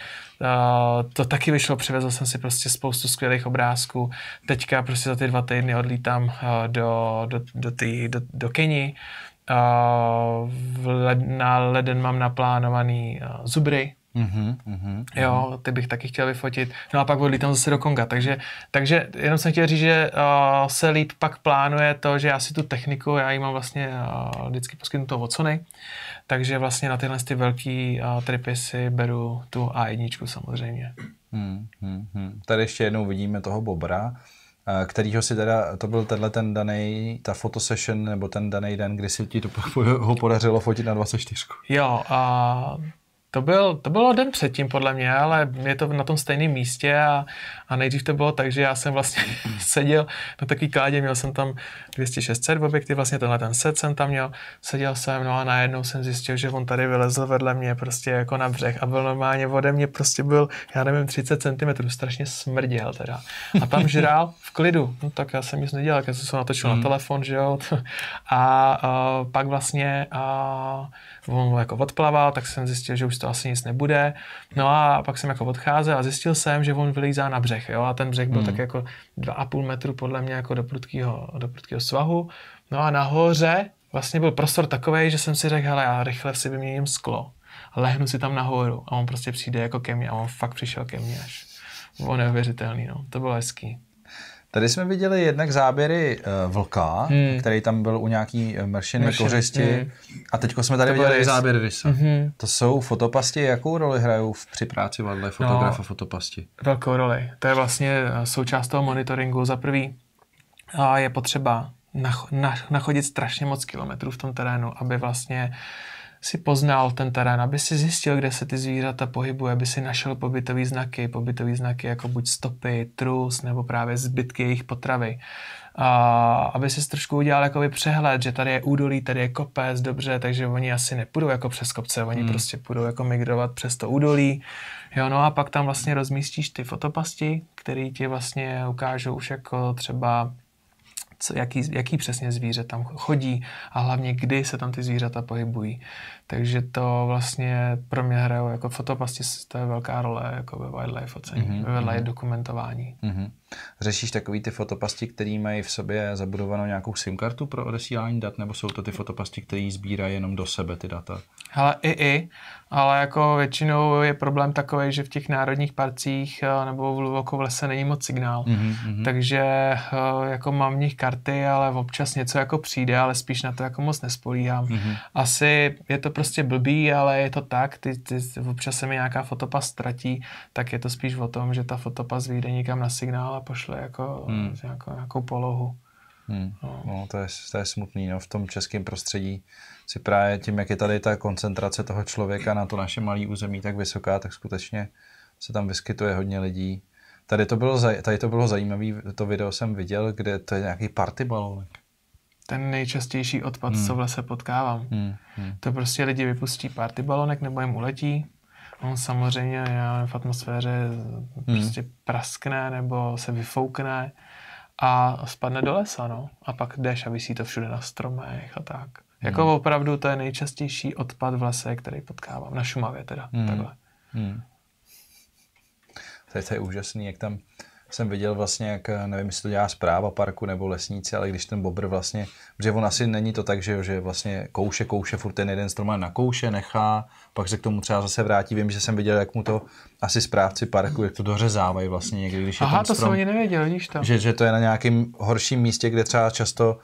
to taky vyšlo, přivezl jsem si prostě spoustu skvělých obrázků. Teďka prostě za ty dva týdny odlítám do, do, do, tý, do, do Keni, na leden mám naplánovaný zubry, Mm-hmm, mm-hmm, mm-hmm, Jo, ty bych taky chtěl vyfotit. No a pak tam zase do Konga. Takže, takže jenom jsem chtěl říct, že uh, se líp pak plánuje to, že já si tu techniku, já ji mám vlastně uh, vždycky poskytnutou od Sony, takže vlastně na tyhle ty velký uh, tripy si beru tu A1 samozřejmě. Mm, hmm Tady ještě jednou vidíme toho Bobra, kterýho si teda, to byl tenhle ten daný, ta fotosession, nebo ten daný den, kdy si ti to, ho podařilo fotit na 24. Jo, a to, byl, to bylo den předtím, podle mě, ale je to na tom stejném místě a, a nejdřív to bylo tak, že já jsem vlastně seděl na takový kládě, měl jsem tam 206 600 objektiv, vlastně tenhle ten set jsem tam měl, seděl jsem, no a najednou jsem zjistil, že on tady vylezl vedle mě prostě jako na břeh a byl normálně ode mě prostě byl, já nevím, 30 cm, strašně smrděl teda. A tam žrál v klidu, no tak já jsem nic nedělal, já jsem se natočil mm. na hmm. telefon, že jo. A, a pak vlastně a, on jako odplaval, tak jsem zjistil, že už to asi nic nebude. No a pak jsem jako odcházel a zjistil jsem, že on vylízá na břeh, jo, a ten břeh byl hmm. tak jako 2,5 metru podle mě jako do prudkého, do svahu. No a nahoře vlastně byl prostor takový, že jsem si řekl, hele, já rychle si vyměním sklo. Lehnu si tam nahoru a on prostě přijde jako ke mně a on fakt přišel ke mně až. Bylo neuvěřitelný, no. To bylo hezký. Tady jsme viděli jednak záběry uh, vlka, hmm. který tam byl u nějaký eh, mršiny Mršin. kořisti. Hmm. A teď jsme tady to viděli rys. záběr rysa. Mm-hmm. To jsou fotopasti. Jakou roli hrajou v, při práci vadle no. fotografa no, fotopasti? Velkou roli. To je vlastně eh, součást toho monitoringu. Za prvý a je potřeba nachodit strašně moc kilometrů v tom terénu, aby vlastně uh, si poznal ten terén, aby si zjistil, kde se ty zvířata pohybují, aby si našel pobytové znaky, pobytové znaky jako buď stopy, trus nebo právě zbytky jejich potravy. A aby si trošku udělal jakoby přehled, že tady je údolí, tady je kopec, dobře, takže oni asi nepůjdou jako přes kopce, oni hmm. prostě půjdou jako migrovat přes to údolí. Jo, no a pak tam vlastně rozmístíš ty fotopasti, které ti vlastně ukážou už jako třeba co, jaký, jaký přesně zvíře tam chodí a hlavně kdy se tam ty zvířata pohybují. Takže to vlastně pro mě hrajou jako fotopasti, to je velká role jako ve wildlife fotce, mm-hmm. ve wildlife mm-hmm. dokumentování. Mm-hmm. Řešíš takový ty fotopasti, které mají v sobě zabudovanou nějakou SIM kartu pro odesílání dat, nebo jsou to ty fotopasti, které sbírají jenom do sebe ty data? Hele, i, i, ale jako většinou je problém takový, že v těch národních parcích eh, nebo v Luvoku v lese není moc signál. Mm-hmm. Takže eh, jako mám v nich karty, ale občas něco jako přijde, ale spíš na to jako moc nespolíhám. Mm-hmm. Asi je to prostě blbý, ale je to tak, ty, ty, občas se mi nějaká fotopa ztratí, tak je to spíš o tom, že ta fotopa vyjde někam na signál a pošle jako mm. nějakou, nějakou polohu. Mm. No. no, to je, to je smutný, no, v tom českém prostředí si právě tím, jak je tady ta koncentrace toho člověka na to naše malé území tak vysoká, tak skutečně se tam vyskytuje hodně lidí. Tady to bylo, tady to bylo zajímavé, to video jsem viděl, kde to je nějaký party balonek. Ten nejčastější odpad, hmm. co v lese potkávám. Hmm. Hmm. To prostě lidi vypustí party balonek nebo jim uletí. On samozřejmě já, v atmosféře hmm. prostě praskne nebo se vyfoukne a spadne do lesa, no. A pak jdeš a vysí to všude na stromech a tak. Jako hmm. opravdu to je nejčastější odpad v lese, který potkávám. Na Šumavě teda, hmm. takhle. Hmm. To, je, to je úžasný, jak tam jsem viděl vlastně, jak, nevím, jestli to dělá zpráva parku nebo lesníci, ale když ten bobr vlastně, protože on asi není to tak, že, jo, že vlastně kouše, kouše, furt ten jeden strom na kouše, nechá, pak se k tomu třeba zase vrátí. Vím, že jsem viděl, jak mu to asi správci parku, jak to dořezávají vlastně někdy, když je Aha, to strom, jsem ani nevěděl, vidíš to. Že, že to je na nějakém horším místě, kde třeba často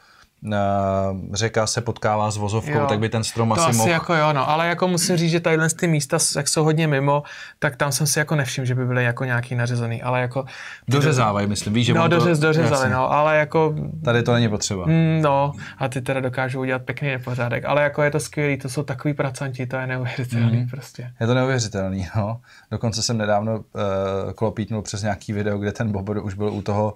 řeka se potkává s vozovkou, jo, tak by ten strom to asi, asi mohl... jako jo, no, ale jako musím říct, že tadyhle ty místa, jak jsou hodně mimo, tak tam jsem si jako nevšiml, že by byly jako nějaký nařezaný, ale jako... Dořezávají, myslím, víš, že No, dořez, to... dořezali, no, ale jako... Tady to není potřeba. Mm, no, a ty teda dokážou udělat pěkný nepořádek, ale jako je to skvělý, to jsou takový pracanti, to je neuvěřitelný mm. prostě. Je to neuvěřitelný, no. Dokonce jsem nedávno uh, eh, klopítnul přes nějaký video, kde ten Bobr už byl u toho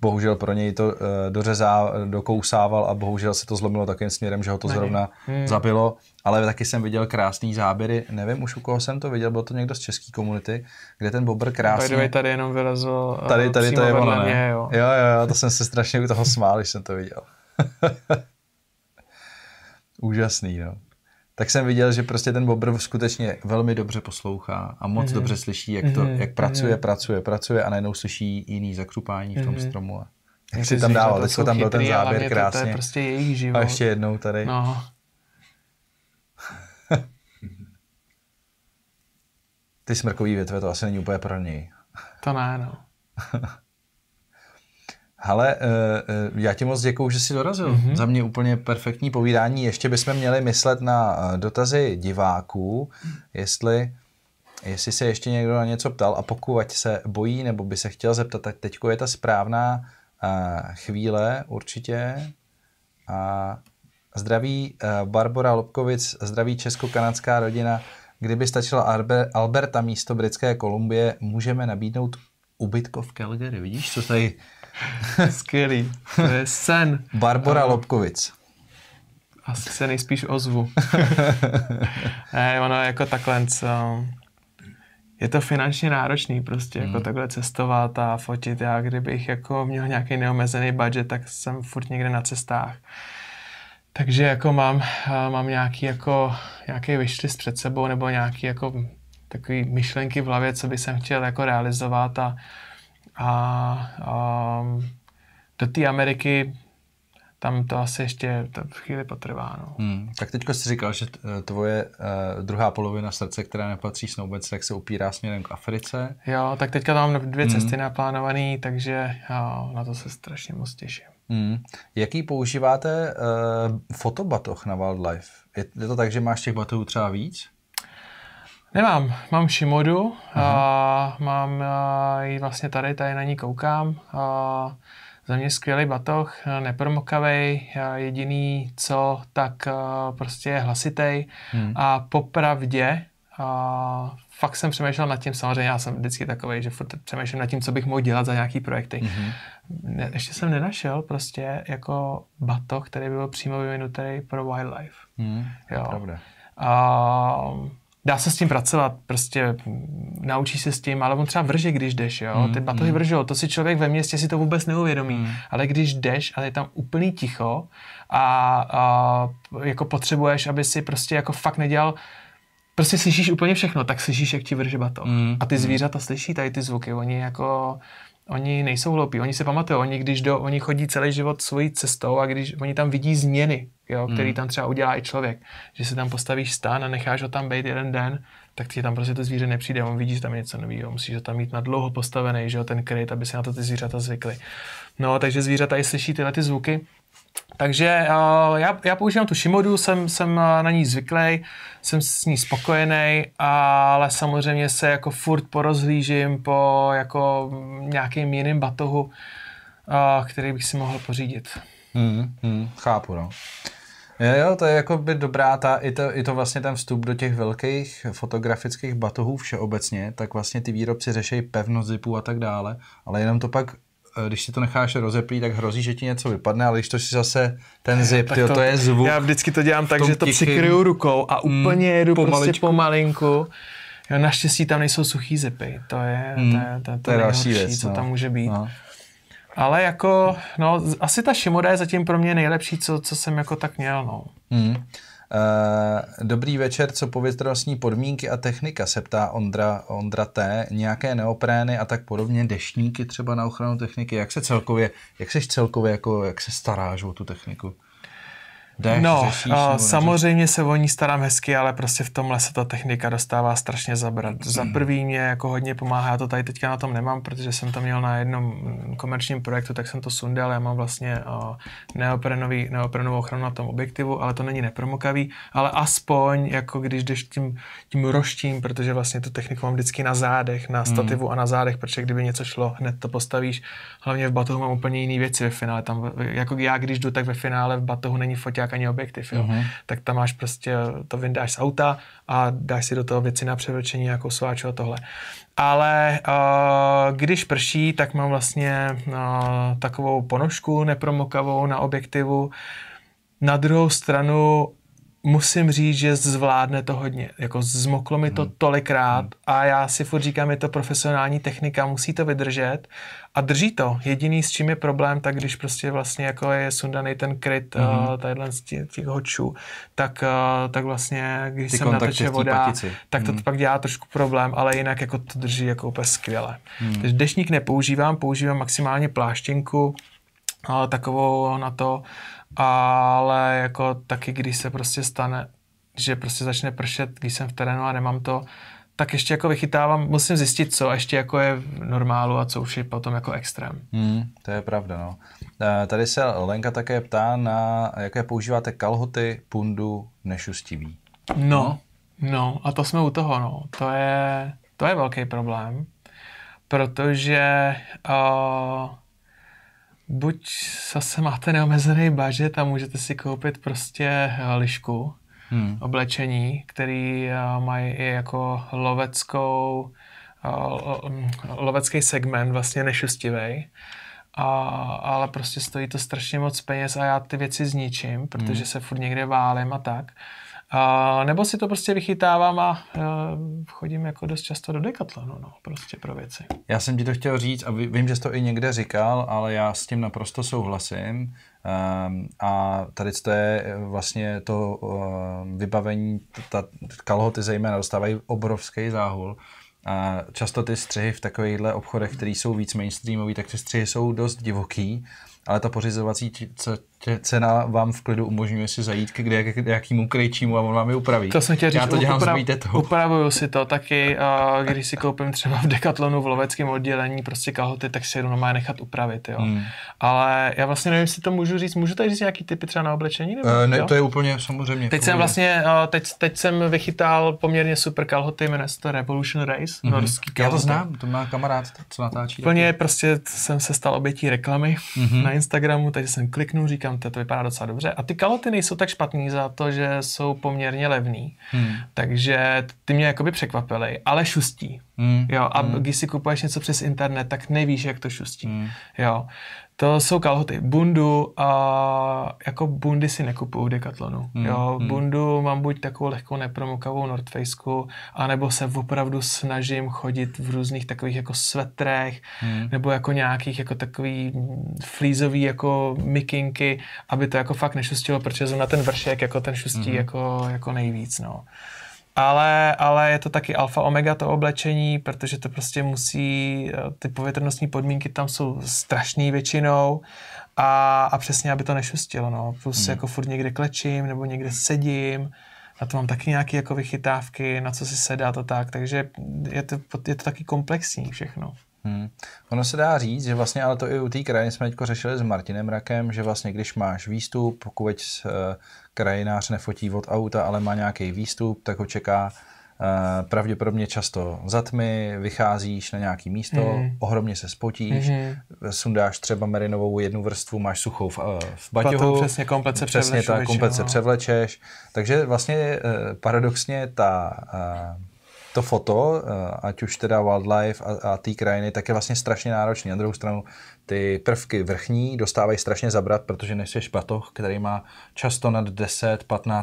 bohužel pro něj to eh, dořezá, dokousával a bohužel se to zlomilo takovým směrem, že ho to zrovna hmm. zabilo. Ale taky jsem viděl krásný záběry, nevím už u koho jsem to viděl, byl to někdo z české komunity, kde ten bobr krásný. Tady, tady jenom vylezl eh, tady, tady to je vedle ono, mě, jo. jo. Jo, jo, to jsem se strašně u toho smál, když jsem to viděl. Úžasný, no tak jsem viděl, že prostě ten bobr skutečně velmi dobře poslouchá a moc mm-hmm. dobře slyší, jak to, mhm. jak pracuje, mm-hmm. pracuje, pracuje a najednou slyší jiný zakřupání v tom mm-hmm. stromu. A jak si tam dával, teď tam byl ten záběr krásně. to je prostě jejich život. A ještě jednou tady. No. Ty smrkový větve, to asi není úplně pro něj. To ne, no. Hele, eh, eh, já ti moc děkuju, že jsi dorazil. Mm-hmm. Za mě úplně perfektní povídání. Ještě bychom měli myslet na eh, dotazy diváků, jestli, jestli se ještě někdo na něco ptal a pokud se bojí nebo by se chtěl zeptat, tak teď je ta správná chvíle určitě. A zdraví Barbara Lobkovic, zdraví česko-kanadská rodina. Kdyby stačila Alberta místo britské Kolumbie, můžeme nabídnout ubytko v Calgary. Vidíš, co tady Skvělý. To je sen. Barbara Lobkovic. Asi se nejspíš ozvu. ne, ono jako takhle, co, je to finančně náročný prostě, jako hmm. jako takhle cestovat a fotit. Já kdybych jako měl nějaký neomezený budget, tak jsem furt někde na cestách. Takže jako mám, mám nějaký jako, nějaký wishlist před sebou nebo nějaký jako takový myšlenky v hlavě, co bych jsem chtěl jako realizovat a a, a um, do té Ameriky tam to asi ještě to v chvíli potrvá. No. Hmm. Tak teďko jsi říkal, že eh, tvoje uh, druhá polovina srdce, která nepatří snoubec, tak se upírá směrem k Africe. Jo, tak teďka tam mám dvě hmm. cesty naplánované, takže jo, eh, na to se strašně moc těším. Hmm. Jaký používáte uh, fotobatoh na wildlife? Je, je to tak, že máš těch batohů třeba víc? Nemám. Mám Shimodu, a mám ji vlastně tady, tady na ní koukám. A, za mě skvělý batoh, nepromokavej, jediný co, tak prostě je hlasitej. Hmm. A popravdě, a, fakt jsem přemýšlel nad tím, samozřejmě já jsem vždycky takový, že furt přemýšlím nad tím, co bych mohl dělat za nějaký projekty. hmm Ne, ještě jsem nenašel prostě jako batoh, který byl přímo vyvinutý pro wildlife. Hmm. jo. Pravda. A, dá se s tím pracovat, prostě mm, naučíš se s tím, ale on třeba vrže, když jdeš, jo, mm, ty batohy mm. vržou, to si člověk ve městě si to vůbec neuvědomí, mm. ale když jdeš a je tam úplný ticho a, a jako potřebuješ, aby si prostě jako fakt nedělal prostě slyšíš úplně všechno, tak slyšíš, jak ti vrže batoh. Mm, a ty mm. zvířata slyší tady ty zvuky, oni jako oni nejsou hloupí, oni se pamatují, oni když do, oni chodí celý život svojí cestou a když oni tam vidí změny, jo, který hmm. tam třeba udělá i člověk, že se tam postavíš stan a necháš ho tam být jeden den, tak ti tam prostě to zvíře nepřijde, on vidí, že tam je něco nového, musíš ho tam mít na dlouho postavený, že jo, ten kryt, aby se na to ty zvířata zvykly. No, takže zvířata, i slyší tyhle ty zvuky, takže uh, já, já používám tu Shimodu, jsem, jsem eh, na ní zvyklý, jsem s ní spokojený, ale samozřejmě se jako furt porozhlížím po jako nějakým jiným batohu, uh, který bych si mohl pořídit. Hmm, hmm, chápu, no. Jo, jo, to je jako by dobrá ta, i to, i to vlastně ten vstup do těch velkých fotografických batohů všeobecně, tak vlastně ty výrobci řeší pevnost zipů a tak dále, ale jenom to pak Eh, když si to necháš rozeplý, tak hrozí, že ti něco vypadne, ale když to si zase ten zip, tak tyjo, to, to, je zvuk. Já vždycky to dělám tak, že to přikryju rukou a mm, úplně mm, jedu prostě pomaličku. prostě pomalinku. Jo, naštěstí tam nejsou suchý zipy, to je, mm, to je, to, to, to je další věc, co no. tam může být. No. Ale jako, no, asi ta Shimoda je zatím pro mě nejlepší, co, co jsem jako tak měl, no. Mm. Eh, dobrý večer, co povětrnostní podmínky a technika, se ptá Ondra, Ondra T. Nějaké neoprény a tak podobně, dešníky třeba na ochranu techniky. Jak se celkově, jak seš celkově, jako, jak se staráš o tu techniku? dech no, řešíš? No, samozřejmě se o ní starám hezky, ale prostě v tomhle se ta technika dostává strašně zabrat. Hmm. Za prvý mě jako hodně pomáhá, já to tady teďka na tom nemám, protože jsem to měl na jednom komerčním projektu, tak jsem to sundal, já mám vlastně eh, neoprenový, neoprenovou ochranu na tom objektivu, ale to není nepromokavý, ale aspoň jako když jdeš tím, tím roštím, protože vlastně tu techniku mám vždycky na zádech, na hmm. stativu hmm. a na zádech, protože kdyby něco šlo, hned to postavíš. Hlavně v batohu mám úplně jiné věci ve finále. Tam, jako já, když jdu, tak ve finále v batohu není foťák foťák ani objektiv, jo. Mm-hmm. Tak tam máš prostě, to vyndáš z auta a dáš si do toho věci na převlečení, jako sváč a tohle. Ale uh, když prší, tak mám vlastně uh, takovou ponožku nepromokavou na objektivu. Na druhou stranu musím říct, že zvládne to hodně. Jako zmoklo mi to hmm. tolikrát hmm. a já si furt říkám, je to profesionální technika, musí to vydržet a drží to. Jediný, s čím je problém, tak když prostě vlastně jako je sundaný ten kryt mm-hmm. uh, tadyhle z těch, těch hočů, tak, uh, tak vlastně, když se nateče voda, patici. tak to mm-hmm. pak dělá trošku problém, ale jinak jako to drží jako úplně skvěle. Mm-hmm. Takže dešník nepoužívám, používám maximálně pláštěnku, uh, takovou na to, ale jako taky, když se prostě stane, že prostě začne pršet, když jsem v terénu a nemám to, tak ještě jako vychytávám, musím zjistit, co ještě jako je v normálu a co už je potom jako extrém. Hmm, to je pravda, no. Eh, tady se Lenka také ptá na, jaké používáte kalhoty, pundu, nešustivý. No, no, a to jsme u toho, no. To je, to je velký problém, protože uh, buď zase máte neomezený budget a můžete si koupit prostě eh, lišku, hmm. oblečení, který eh, mají i jako loveckou, eh, mm, lovecký segment, vlastně nešustivý. A, ale prostě stojí to strašně moc peněz a já ty věci zničím, protože hmm. se furt někde válím a tak. Uh, a nebo si to prostě vychytávám a e, chodím jako dost často do Decathlonu, no, prostě pro věci. Já jsem ti to chtěl říct a vím, že jsi to i někde říkal, ale já s tím naprosto souhlasím. Um, a tady to je e, vlastně to um, vybavení, ta kalhoty zejména dostávají obrovský záhul. A často ty střihy v takovýchhle obchodech, které jsou víc mainstreamový, tak ty střihy jsou dost divoký, ale ta pořizovací že cena vám v klidu umožňuje si zajít kde, k jakýmu krejčímu a on vám je upraví. To jsem chtěl říct, Já to dělám upra- s Upravuju si to taky, a když si koupím třeba v Decathlonu v loveckém oddělení prostě kalhoty, tak si je nechat upravit. Jo. Hmm. Ale já vlastně nevím, jestli to můžu říct. Můžu tady říct nějaký typy třeba na oblečení? Nebo, uh, ne, jo? to je úplně samozřejmě. Teď jsem vlastně, teď, teď jsem vychytal poměrně super kalhoty, jmenuje se to Revolution Race. Mm-hmm. Norský kalhoty. Já to znám, to má kamarád, co natáčí. Plně prostě jsem se stal obětí reklamy mm-hmm. na Instagramu, takže jsem kliknul, říkám, to vypadá docela dobře. A ty kaloty nejsou tak špatný za to, že jsou poměrně levný. Hmm. Takže ty mě jakoby překvapily, ale šustí. Hmm. Jo, a hmm. když si kupuješ něco přes internet, tak nevíš, jak to šustí. Hmm. Jo. To jsou kalhoty. Bundu a jako bundy si nekupuju v Decathlonu. Mm, jo, mm. bundu mám buď takovou lehkou nepromokavou North Faceku, anebo se opravdu snažím chodit v různých takových jako svetrech, mm. nebo jako nějakých jako takový flízový jako mikinky, aby to jako fakt nešustilo, protože na ten vršek jako ten šustí mm. jako, jako nejvíc, no ale, ale je to taky alfa omega to oblečení, protože to prostě musí, eh, ty povětrnostní podmínky tam jsou strašný většinou a, a přesně, aby to nešustilo, no. Plus hmm. jako furt někde klečím nebo někde sedím, na to mám taky nějaké jako vychytávky, na co si sedá to tak, takže je to, je to taky komplexní všechno. Hmm. Ono se dá říct, že vlastně, ale to i u té krajiny jsme teďko řešili s Martinem Rakem, že vlastně když máš výstup, pokud eh, krajinář nefotí od auta, ale má nějaký výstup, tak ho čeká eh, pravděpodobně často za tmy, vycházíš na nějaký místo, mm. ohromně se spotíš, mm. sundáš třeba merinovou jednu vrstvu, máš suchou v, eh, v baťohu. přesně komplet se přesně převlečeš. tak, komplet se no. převlečeš. Takže vlastně paradoxně ta to foto, eh, ať už teda wildlife a, a té krajiny, tak je vlastně strašně náročný. Na druhou stranu ty prvky vrchní dostávají strašně zabrat, protože nejsi batoh, který má často nad 10-15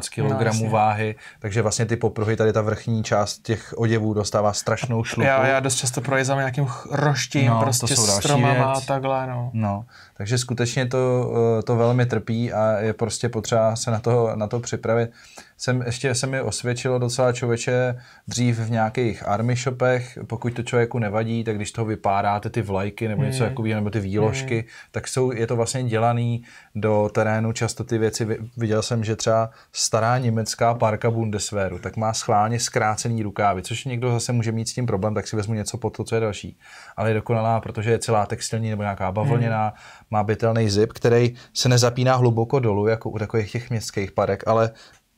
kg no, váhy, takže vlastně ty popruhy, tady ta vrchní část těch oděvů dostává strašnou šlupu. Já, já dost často projízdám nějakým roštím, no, prostě to jsou stromama a takhle. No. no. Takže skutečně to, eh, to velmi trpí a je prostě potřeba se na to, na to připravit. Jsem, ještě se mi osvědčilo docela člověče dřív v nějakých army shopech, pokud to člověku nevadí, tak když toho vypáráte ty vlajky nebo něco mm. takového, nebo ty výložky, mm. tak jsou, je to vlastně dělaný do terénu, často ty věci, viděl jsem, že třeba stará německá parka Bundeswehru, tak má schválně zkrácený rukávy, což někdo zase může mít s tím problém, tak si vezmu něco pod to, co je další ale je dokonalá, protože je celá textilní nebo nějaká bavlněná, hmm. má bytelný zip, který se nezapíná hluboko dolů, jako u takových těch městských parek, ale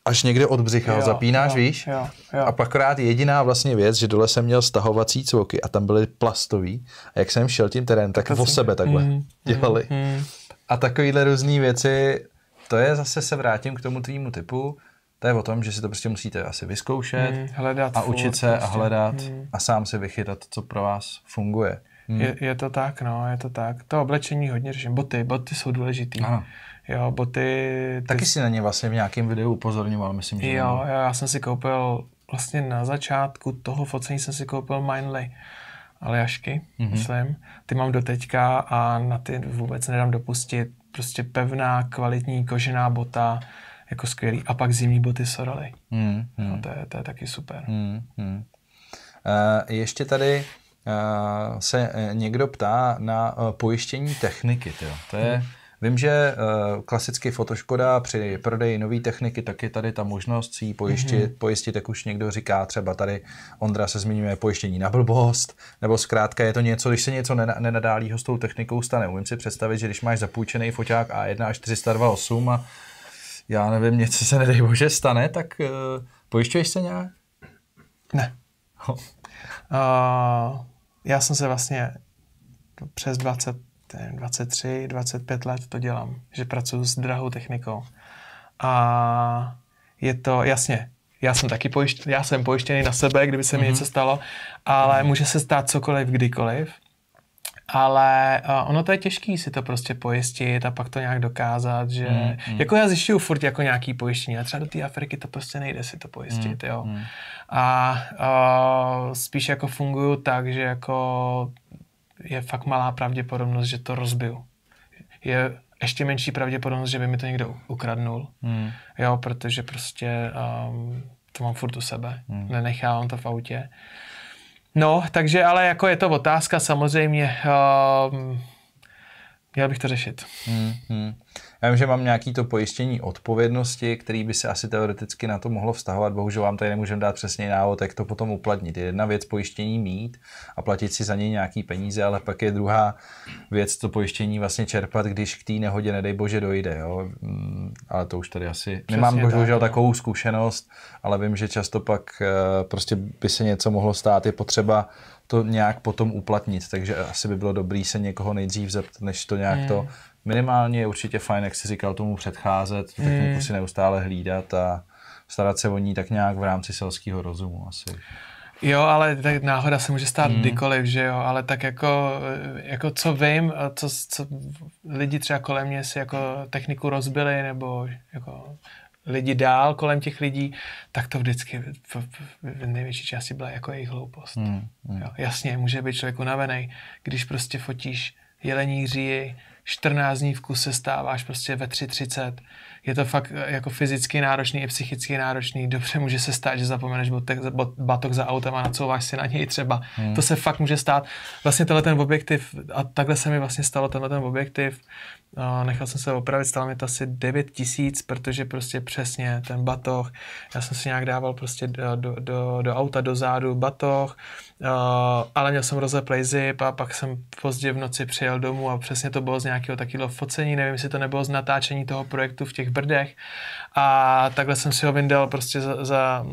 až někde od břicha jo, zapínáš, jo, víš? Jo, jo. A pakrát jediná vlastně věc, že dole jsem měl stahovací cvoky a tam byly plastový a jak jsem šel tím terén, tak o sebe takhle hmm, hmm. dělali. Hmm. A takovýhle různé věci, to je zase se vrátím k tomu tvýmu typu, to je o tom, že si to prostě musíte asi vyzkoušet hmm, hledat a učit se prostě. a hledat hmm. a sám si vychytat, co pro vás funguje. Hmm. Je, mm. je to tak, no, je to tak. To oblečení hodně řeším. Boty, boty jsou důležitý. Ano. Jo, boty... Ty... Taky jsi na ně vlastně v nějakém videu upozorňoval, myslím, že... Jo, jo, já jsem si koupil, vlastně na začátku toho focení jsem si koupil Mindly Aljašky, mm-hmm. myslím. Ty mám do teďka a na ty vůbec nedám dopustit. Prostě pevná, kvalitní kožená bota, jako skvělý. A pak zimní boty Sorali. Hmm, hmm. No, hmm. to, je, to je taky super. Hmm, hmm. Uh, ještě tady uh, se eh, někdo ptá na uh, pojištění techniky. Tyjo. To je... Hmm. Vím, že uh, klasicky Fotoškoda při prodeji nové techniky tak je tady ta možnost si ji pojištit, mm-hmm. pojistit, jak už někdo říká, třeba tady Ondra se zmiňuje pojištění na blbost, nebo zkrátka je to něco, když se něco nenadálího s tou technikou stane. Umím si představit, že když máš zapůjčený foťák A1 až 328 a já nevím, něco se nedej bože stane, tak uh, pojišťuješ se nějak? Ne. Oh. Uh, já jsem se vlastně přes 20, 23, 25 let to dělám, že pracuji s drahou technikou. A je to, jasně, já jsem taky pojištěný, já jsem pojištěný na sebe, kdyby se mi mm-hmm. něco stalo, ale mm-hmm. může se stát cokoliv, kdykoliv ale eh, ono to je těžký si to prostě pojistit a pak to nějak dokázat, že mm, mm. jako já zjišťuju furt jako nějaký pojištění a třeba do té Afriky to prostě nejde si to pojistit, mm, jo. Mm. A a eh, spíš jako funguju tak, že jako je fakt malá pravděpodobnost, že to rozbiju. Je ještě menší pravděpodobnost, že by mi to někdo ukradnul, mm. jo, protože prostě um, to mám furt u sebe, mm. nenechávám to v autě. Uh, No, takže ale jako je to otázka samozřejmě, uh, měl bych to řešit. mm hmm. hmm. Já vím, že mám nějaký to pojištění odpovědnosti, který by se asi teoreticky na to mohlo vztahovat. Bohužel vám tady nemůžeme dát přesně návod, jak to potom uplatnit. Je jedna věc pojištění mít a platit si za něj nějaký peníze, ale pak je druhá věc to pojištění vlastně čerpat, když k té nehodě, nedej bože, dojde. Jo? Mm, ale to už tady asi přesně nemám tak, bohužel tak, no. takovou zkušenost, ale vím, že často pak eh, prostě by se něco mohlo stát. Je potřeba to nějak potom uplatnit, takže asi by bylo dobré se někoho nejdřív zeptat, než to nějak hmm. to minimálně je určitě fajn, jak jsi říkal, tomu předcházet, tu mm. techniku hmm. si neustále hlídat a starat se o ní tak nějak v rámci selského rozumu asi. Jo, ale tak náhoda se může stát hmm. kdykoliv, že jo, ale tak jako, jako co vím, co, co lidi třeba kolem mě si jako techniku rozbili, nebo jako lidi dál kolem těch lidí, tak to vždycky v, v, v největší části byla jako jejich hloupost. Hmm. Hmm. Jo, jasně, může být člověk unavený, když prostě fotíš jelení říji, 14 dní v kuse stáváš prostě ve 3.30. Je to fakt eh, jako fyzicky náročný i psychicky náročný. Dobře může se stát, že zapomeneš botek, bot, batok za autem a nacouváš si na něj třeba. Hmm. To se fakt může stát. Vlastně tenhle ten objektiv, a takhle se mi vlastně stalo tenhle ten objektiv, nechal jsem se opravit, stalo mi to asi 9 tisíc, protože prostě přesně ten batoh, já jsem si nějak dával prostě do, do, do, do auta, do zádu batoh, uh, ale měl jsem rozeplej zip a pak jsem pozdě v noci přijel domů a přesně to bylo z nějakého takového focení, nevím, jestli to nebylo z natáčení toho projektu v těch Brdech a takhle jsem si ho vyndal prostě za, za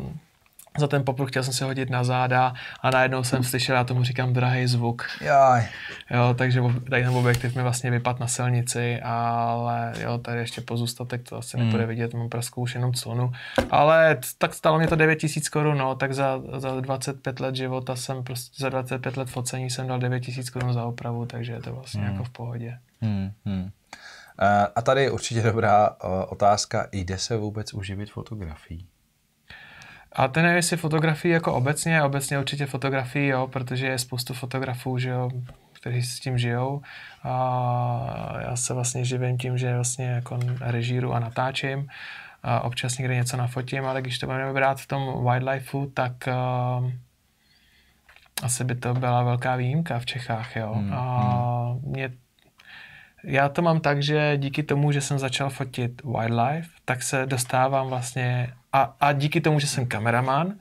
za ten popruh chtěl jsem se hodit na záda a najednou jsem slyšel, já tomu říkám drahý zvuk. Jaj. Jo, takže tady ten objektiv mi vlastně vypadl na silnici, ale jo, tady ještě pozůstatek, to asi mm. nebude hmm. vidět, mám praskou už jenom clonu. Ale tak stalo mě to 9000 korun, no, tak za, za 25 let života jsem prostě, za 25 let focení jsem dal 9000 korun za opravu, takže je to vlastně mm. jako v pohodě. Mm, hmm. hmm. Eh, a tady je určitě dobrá eh, otázka, jde se vůbec uživit fotografií? A ten nevím, jestli fotografii jako obecně, obecně určitě fotografii, jo, protože je spoustu fotografů, že jo, kteří s tím žijou. A já se vlastně živím tím, že vlastně jako režíru a natáčím. A občas někde něco nafotím, ale když to budeme brát v tom wildlifeu, tak uh, asi by to byla velká výjimka v Čechách, jo. Hmm, a hmm. mě já to mám tak, že díky tomu, že jsem začal fotit wildlife, tak se dostávám vlastně a, a díky tomu, že jsem kameraman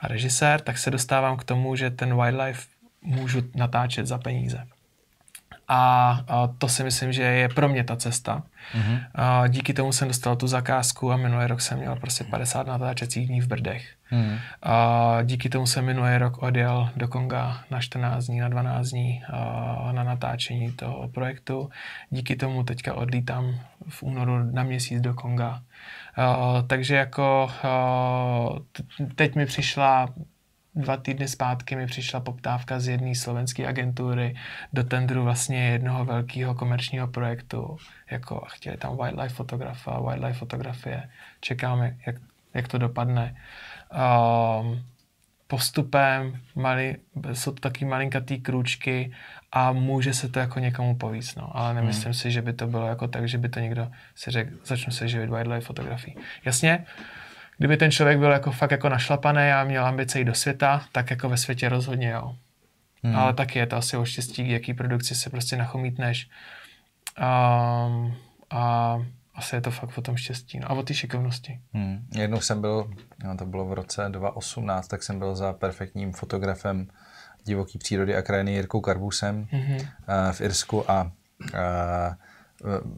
a režisér, tak se dostávám k tomu, že ten wildlife můžu natáčet za peníze. A, a to si myslím, že je pro mě ta cesta. Mm-hmm. A díky tomu jsem dostal tu zakázku a minulý rok jsem měl prostě 50 natáčecích dní v Brdech. Mm-hmm. A díky tomu jsem minulý rok odjel do Konga na 14 dní, na 12 dní a na natáčení toho projektu. Díky tomu teďka odlítám v únoru na měsíc do Konga. Eh, takže jako eh, teď mi přišla dva týdny zpátky mi přišla poptávka z jedné slovenské agentury do tendru vlastně jednoho velkého komerčního projektu. Jako a chtěli tam wildlife fotografa, wildlife fotografie. Čekáme, jak, jak to dopadne. Um, postupem mali, jsou to taky malinkatý krůčky a může se to jako někomu povíct, no. ale nemyslím hmm. si, že by to bylo jako tak, že by to někdo si řekl, začnu se živit wildlife fotografií. Jasně, kdyby ten člověk byl jako fakt jako našlapaný a měl ambice jít do světa, tak jako ve světě rozhodně jo. Hmm. Ale taky je to asi o štěstí, jaký produkci se prostě nachomítneš. Um, a asi je to fakt o tom štěstí no, a o ty šikovnosti. Hmm. Jednou jsem byl, no to bylo v roce 2018, tak jsem byl za perfektním fotografem divoký přírody a krajiny Jirkou Karbusem mm-hmm. v Irsku a, a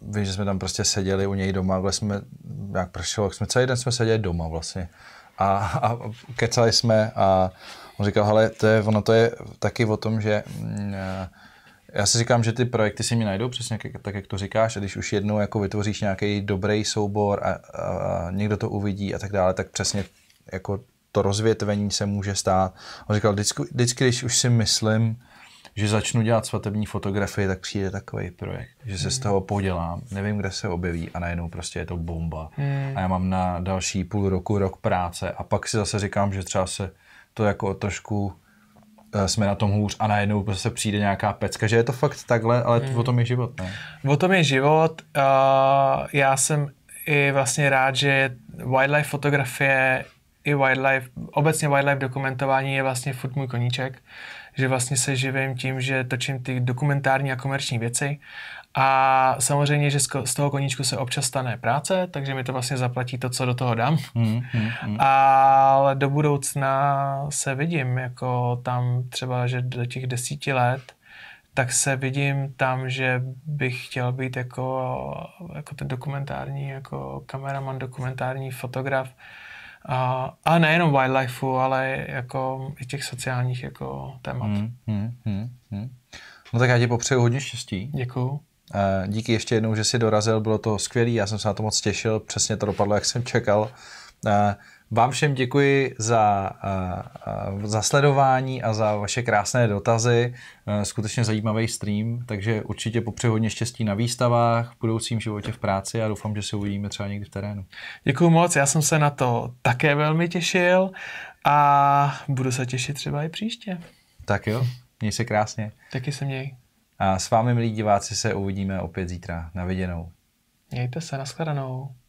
vím, že jsme tam prostě seděli u něj doma, kde jsme, jak pršelo, jsme celý den jsme seděli doma vlastně a, a kecali jsme a on říkal, hele, to je, ono to je taky o tom, že mm, já si říkám, že ty projekty si mi najdou přesně tak, jak to říkáš, a když už jednou jako vytvoříš nějaký dobrý soubor a, a, a někdo to uvidí a tak dále, tak přesně jako to rozvětvení se může stát. On říkal, vždycky, vždycky když už si myslím, že začnu dělat svatební fotografii, tak přijde takový projekt, že se mm. z toho podělám, nevím, kde se objeví a najednou prostě je to bomba. Mm. A já mám na další půl roku, rok práce a pak si zase říkám, že třeba se to jako trošku eh, jsme na tom hůř a najednou se přijde nějaká pecka, že je to fakt takhle, ale mm. o tom je život, ne? O tom je život. Uh, já jsem i vlastně rád, že wildlife fotografie i wildlife, obecně wildlife dokumentování je vlastně furt můj koníček, že vlastně se živím tím, že točím ty dokumentární a komerční věci a samozřejmě, že z toho koníčku se občas stane práce, takže mi to vlastně zaplatí to, co do toho dám. Mm, mm, mm. Ale do budoucna se vidím, jako tam třeba, že do těch desíti let, tak se vidím tam, že bych chtěl být jako, jako ten dokumentární, jako kameraman, dokumentární fotograf a, a nejenom wildlifeu, ale jako i těch sociálních jako témat. Hmm, hmm, hmm, hmm. No tak já ti popřeju hodně štěstí. Děkuju. Díky ještě jednou, že jsi dorazil, bylo to skvělé, já jsem se na to moc těšil, přesně to dopadlo, jak jsem čekal. Vám všem děkuji za, eh, za sledování a za vaše krásné dotazy. Eh, skutečně zajímavý stream, takže určitě popřeji hodně štěstí na výstavách, v budoucím životě v práci a doufám, že se uvidíme třeba někdy v terénu. Děkuji moc, já jsem se na to také velmi těšil a budu se těšit třeba i příště. Tak jo, měj se krásně. Taky se měj. A s vámi, milí diváci, se uvidíme opět zítra. Na viděnou. Mějte se, nashledanou.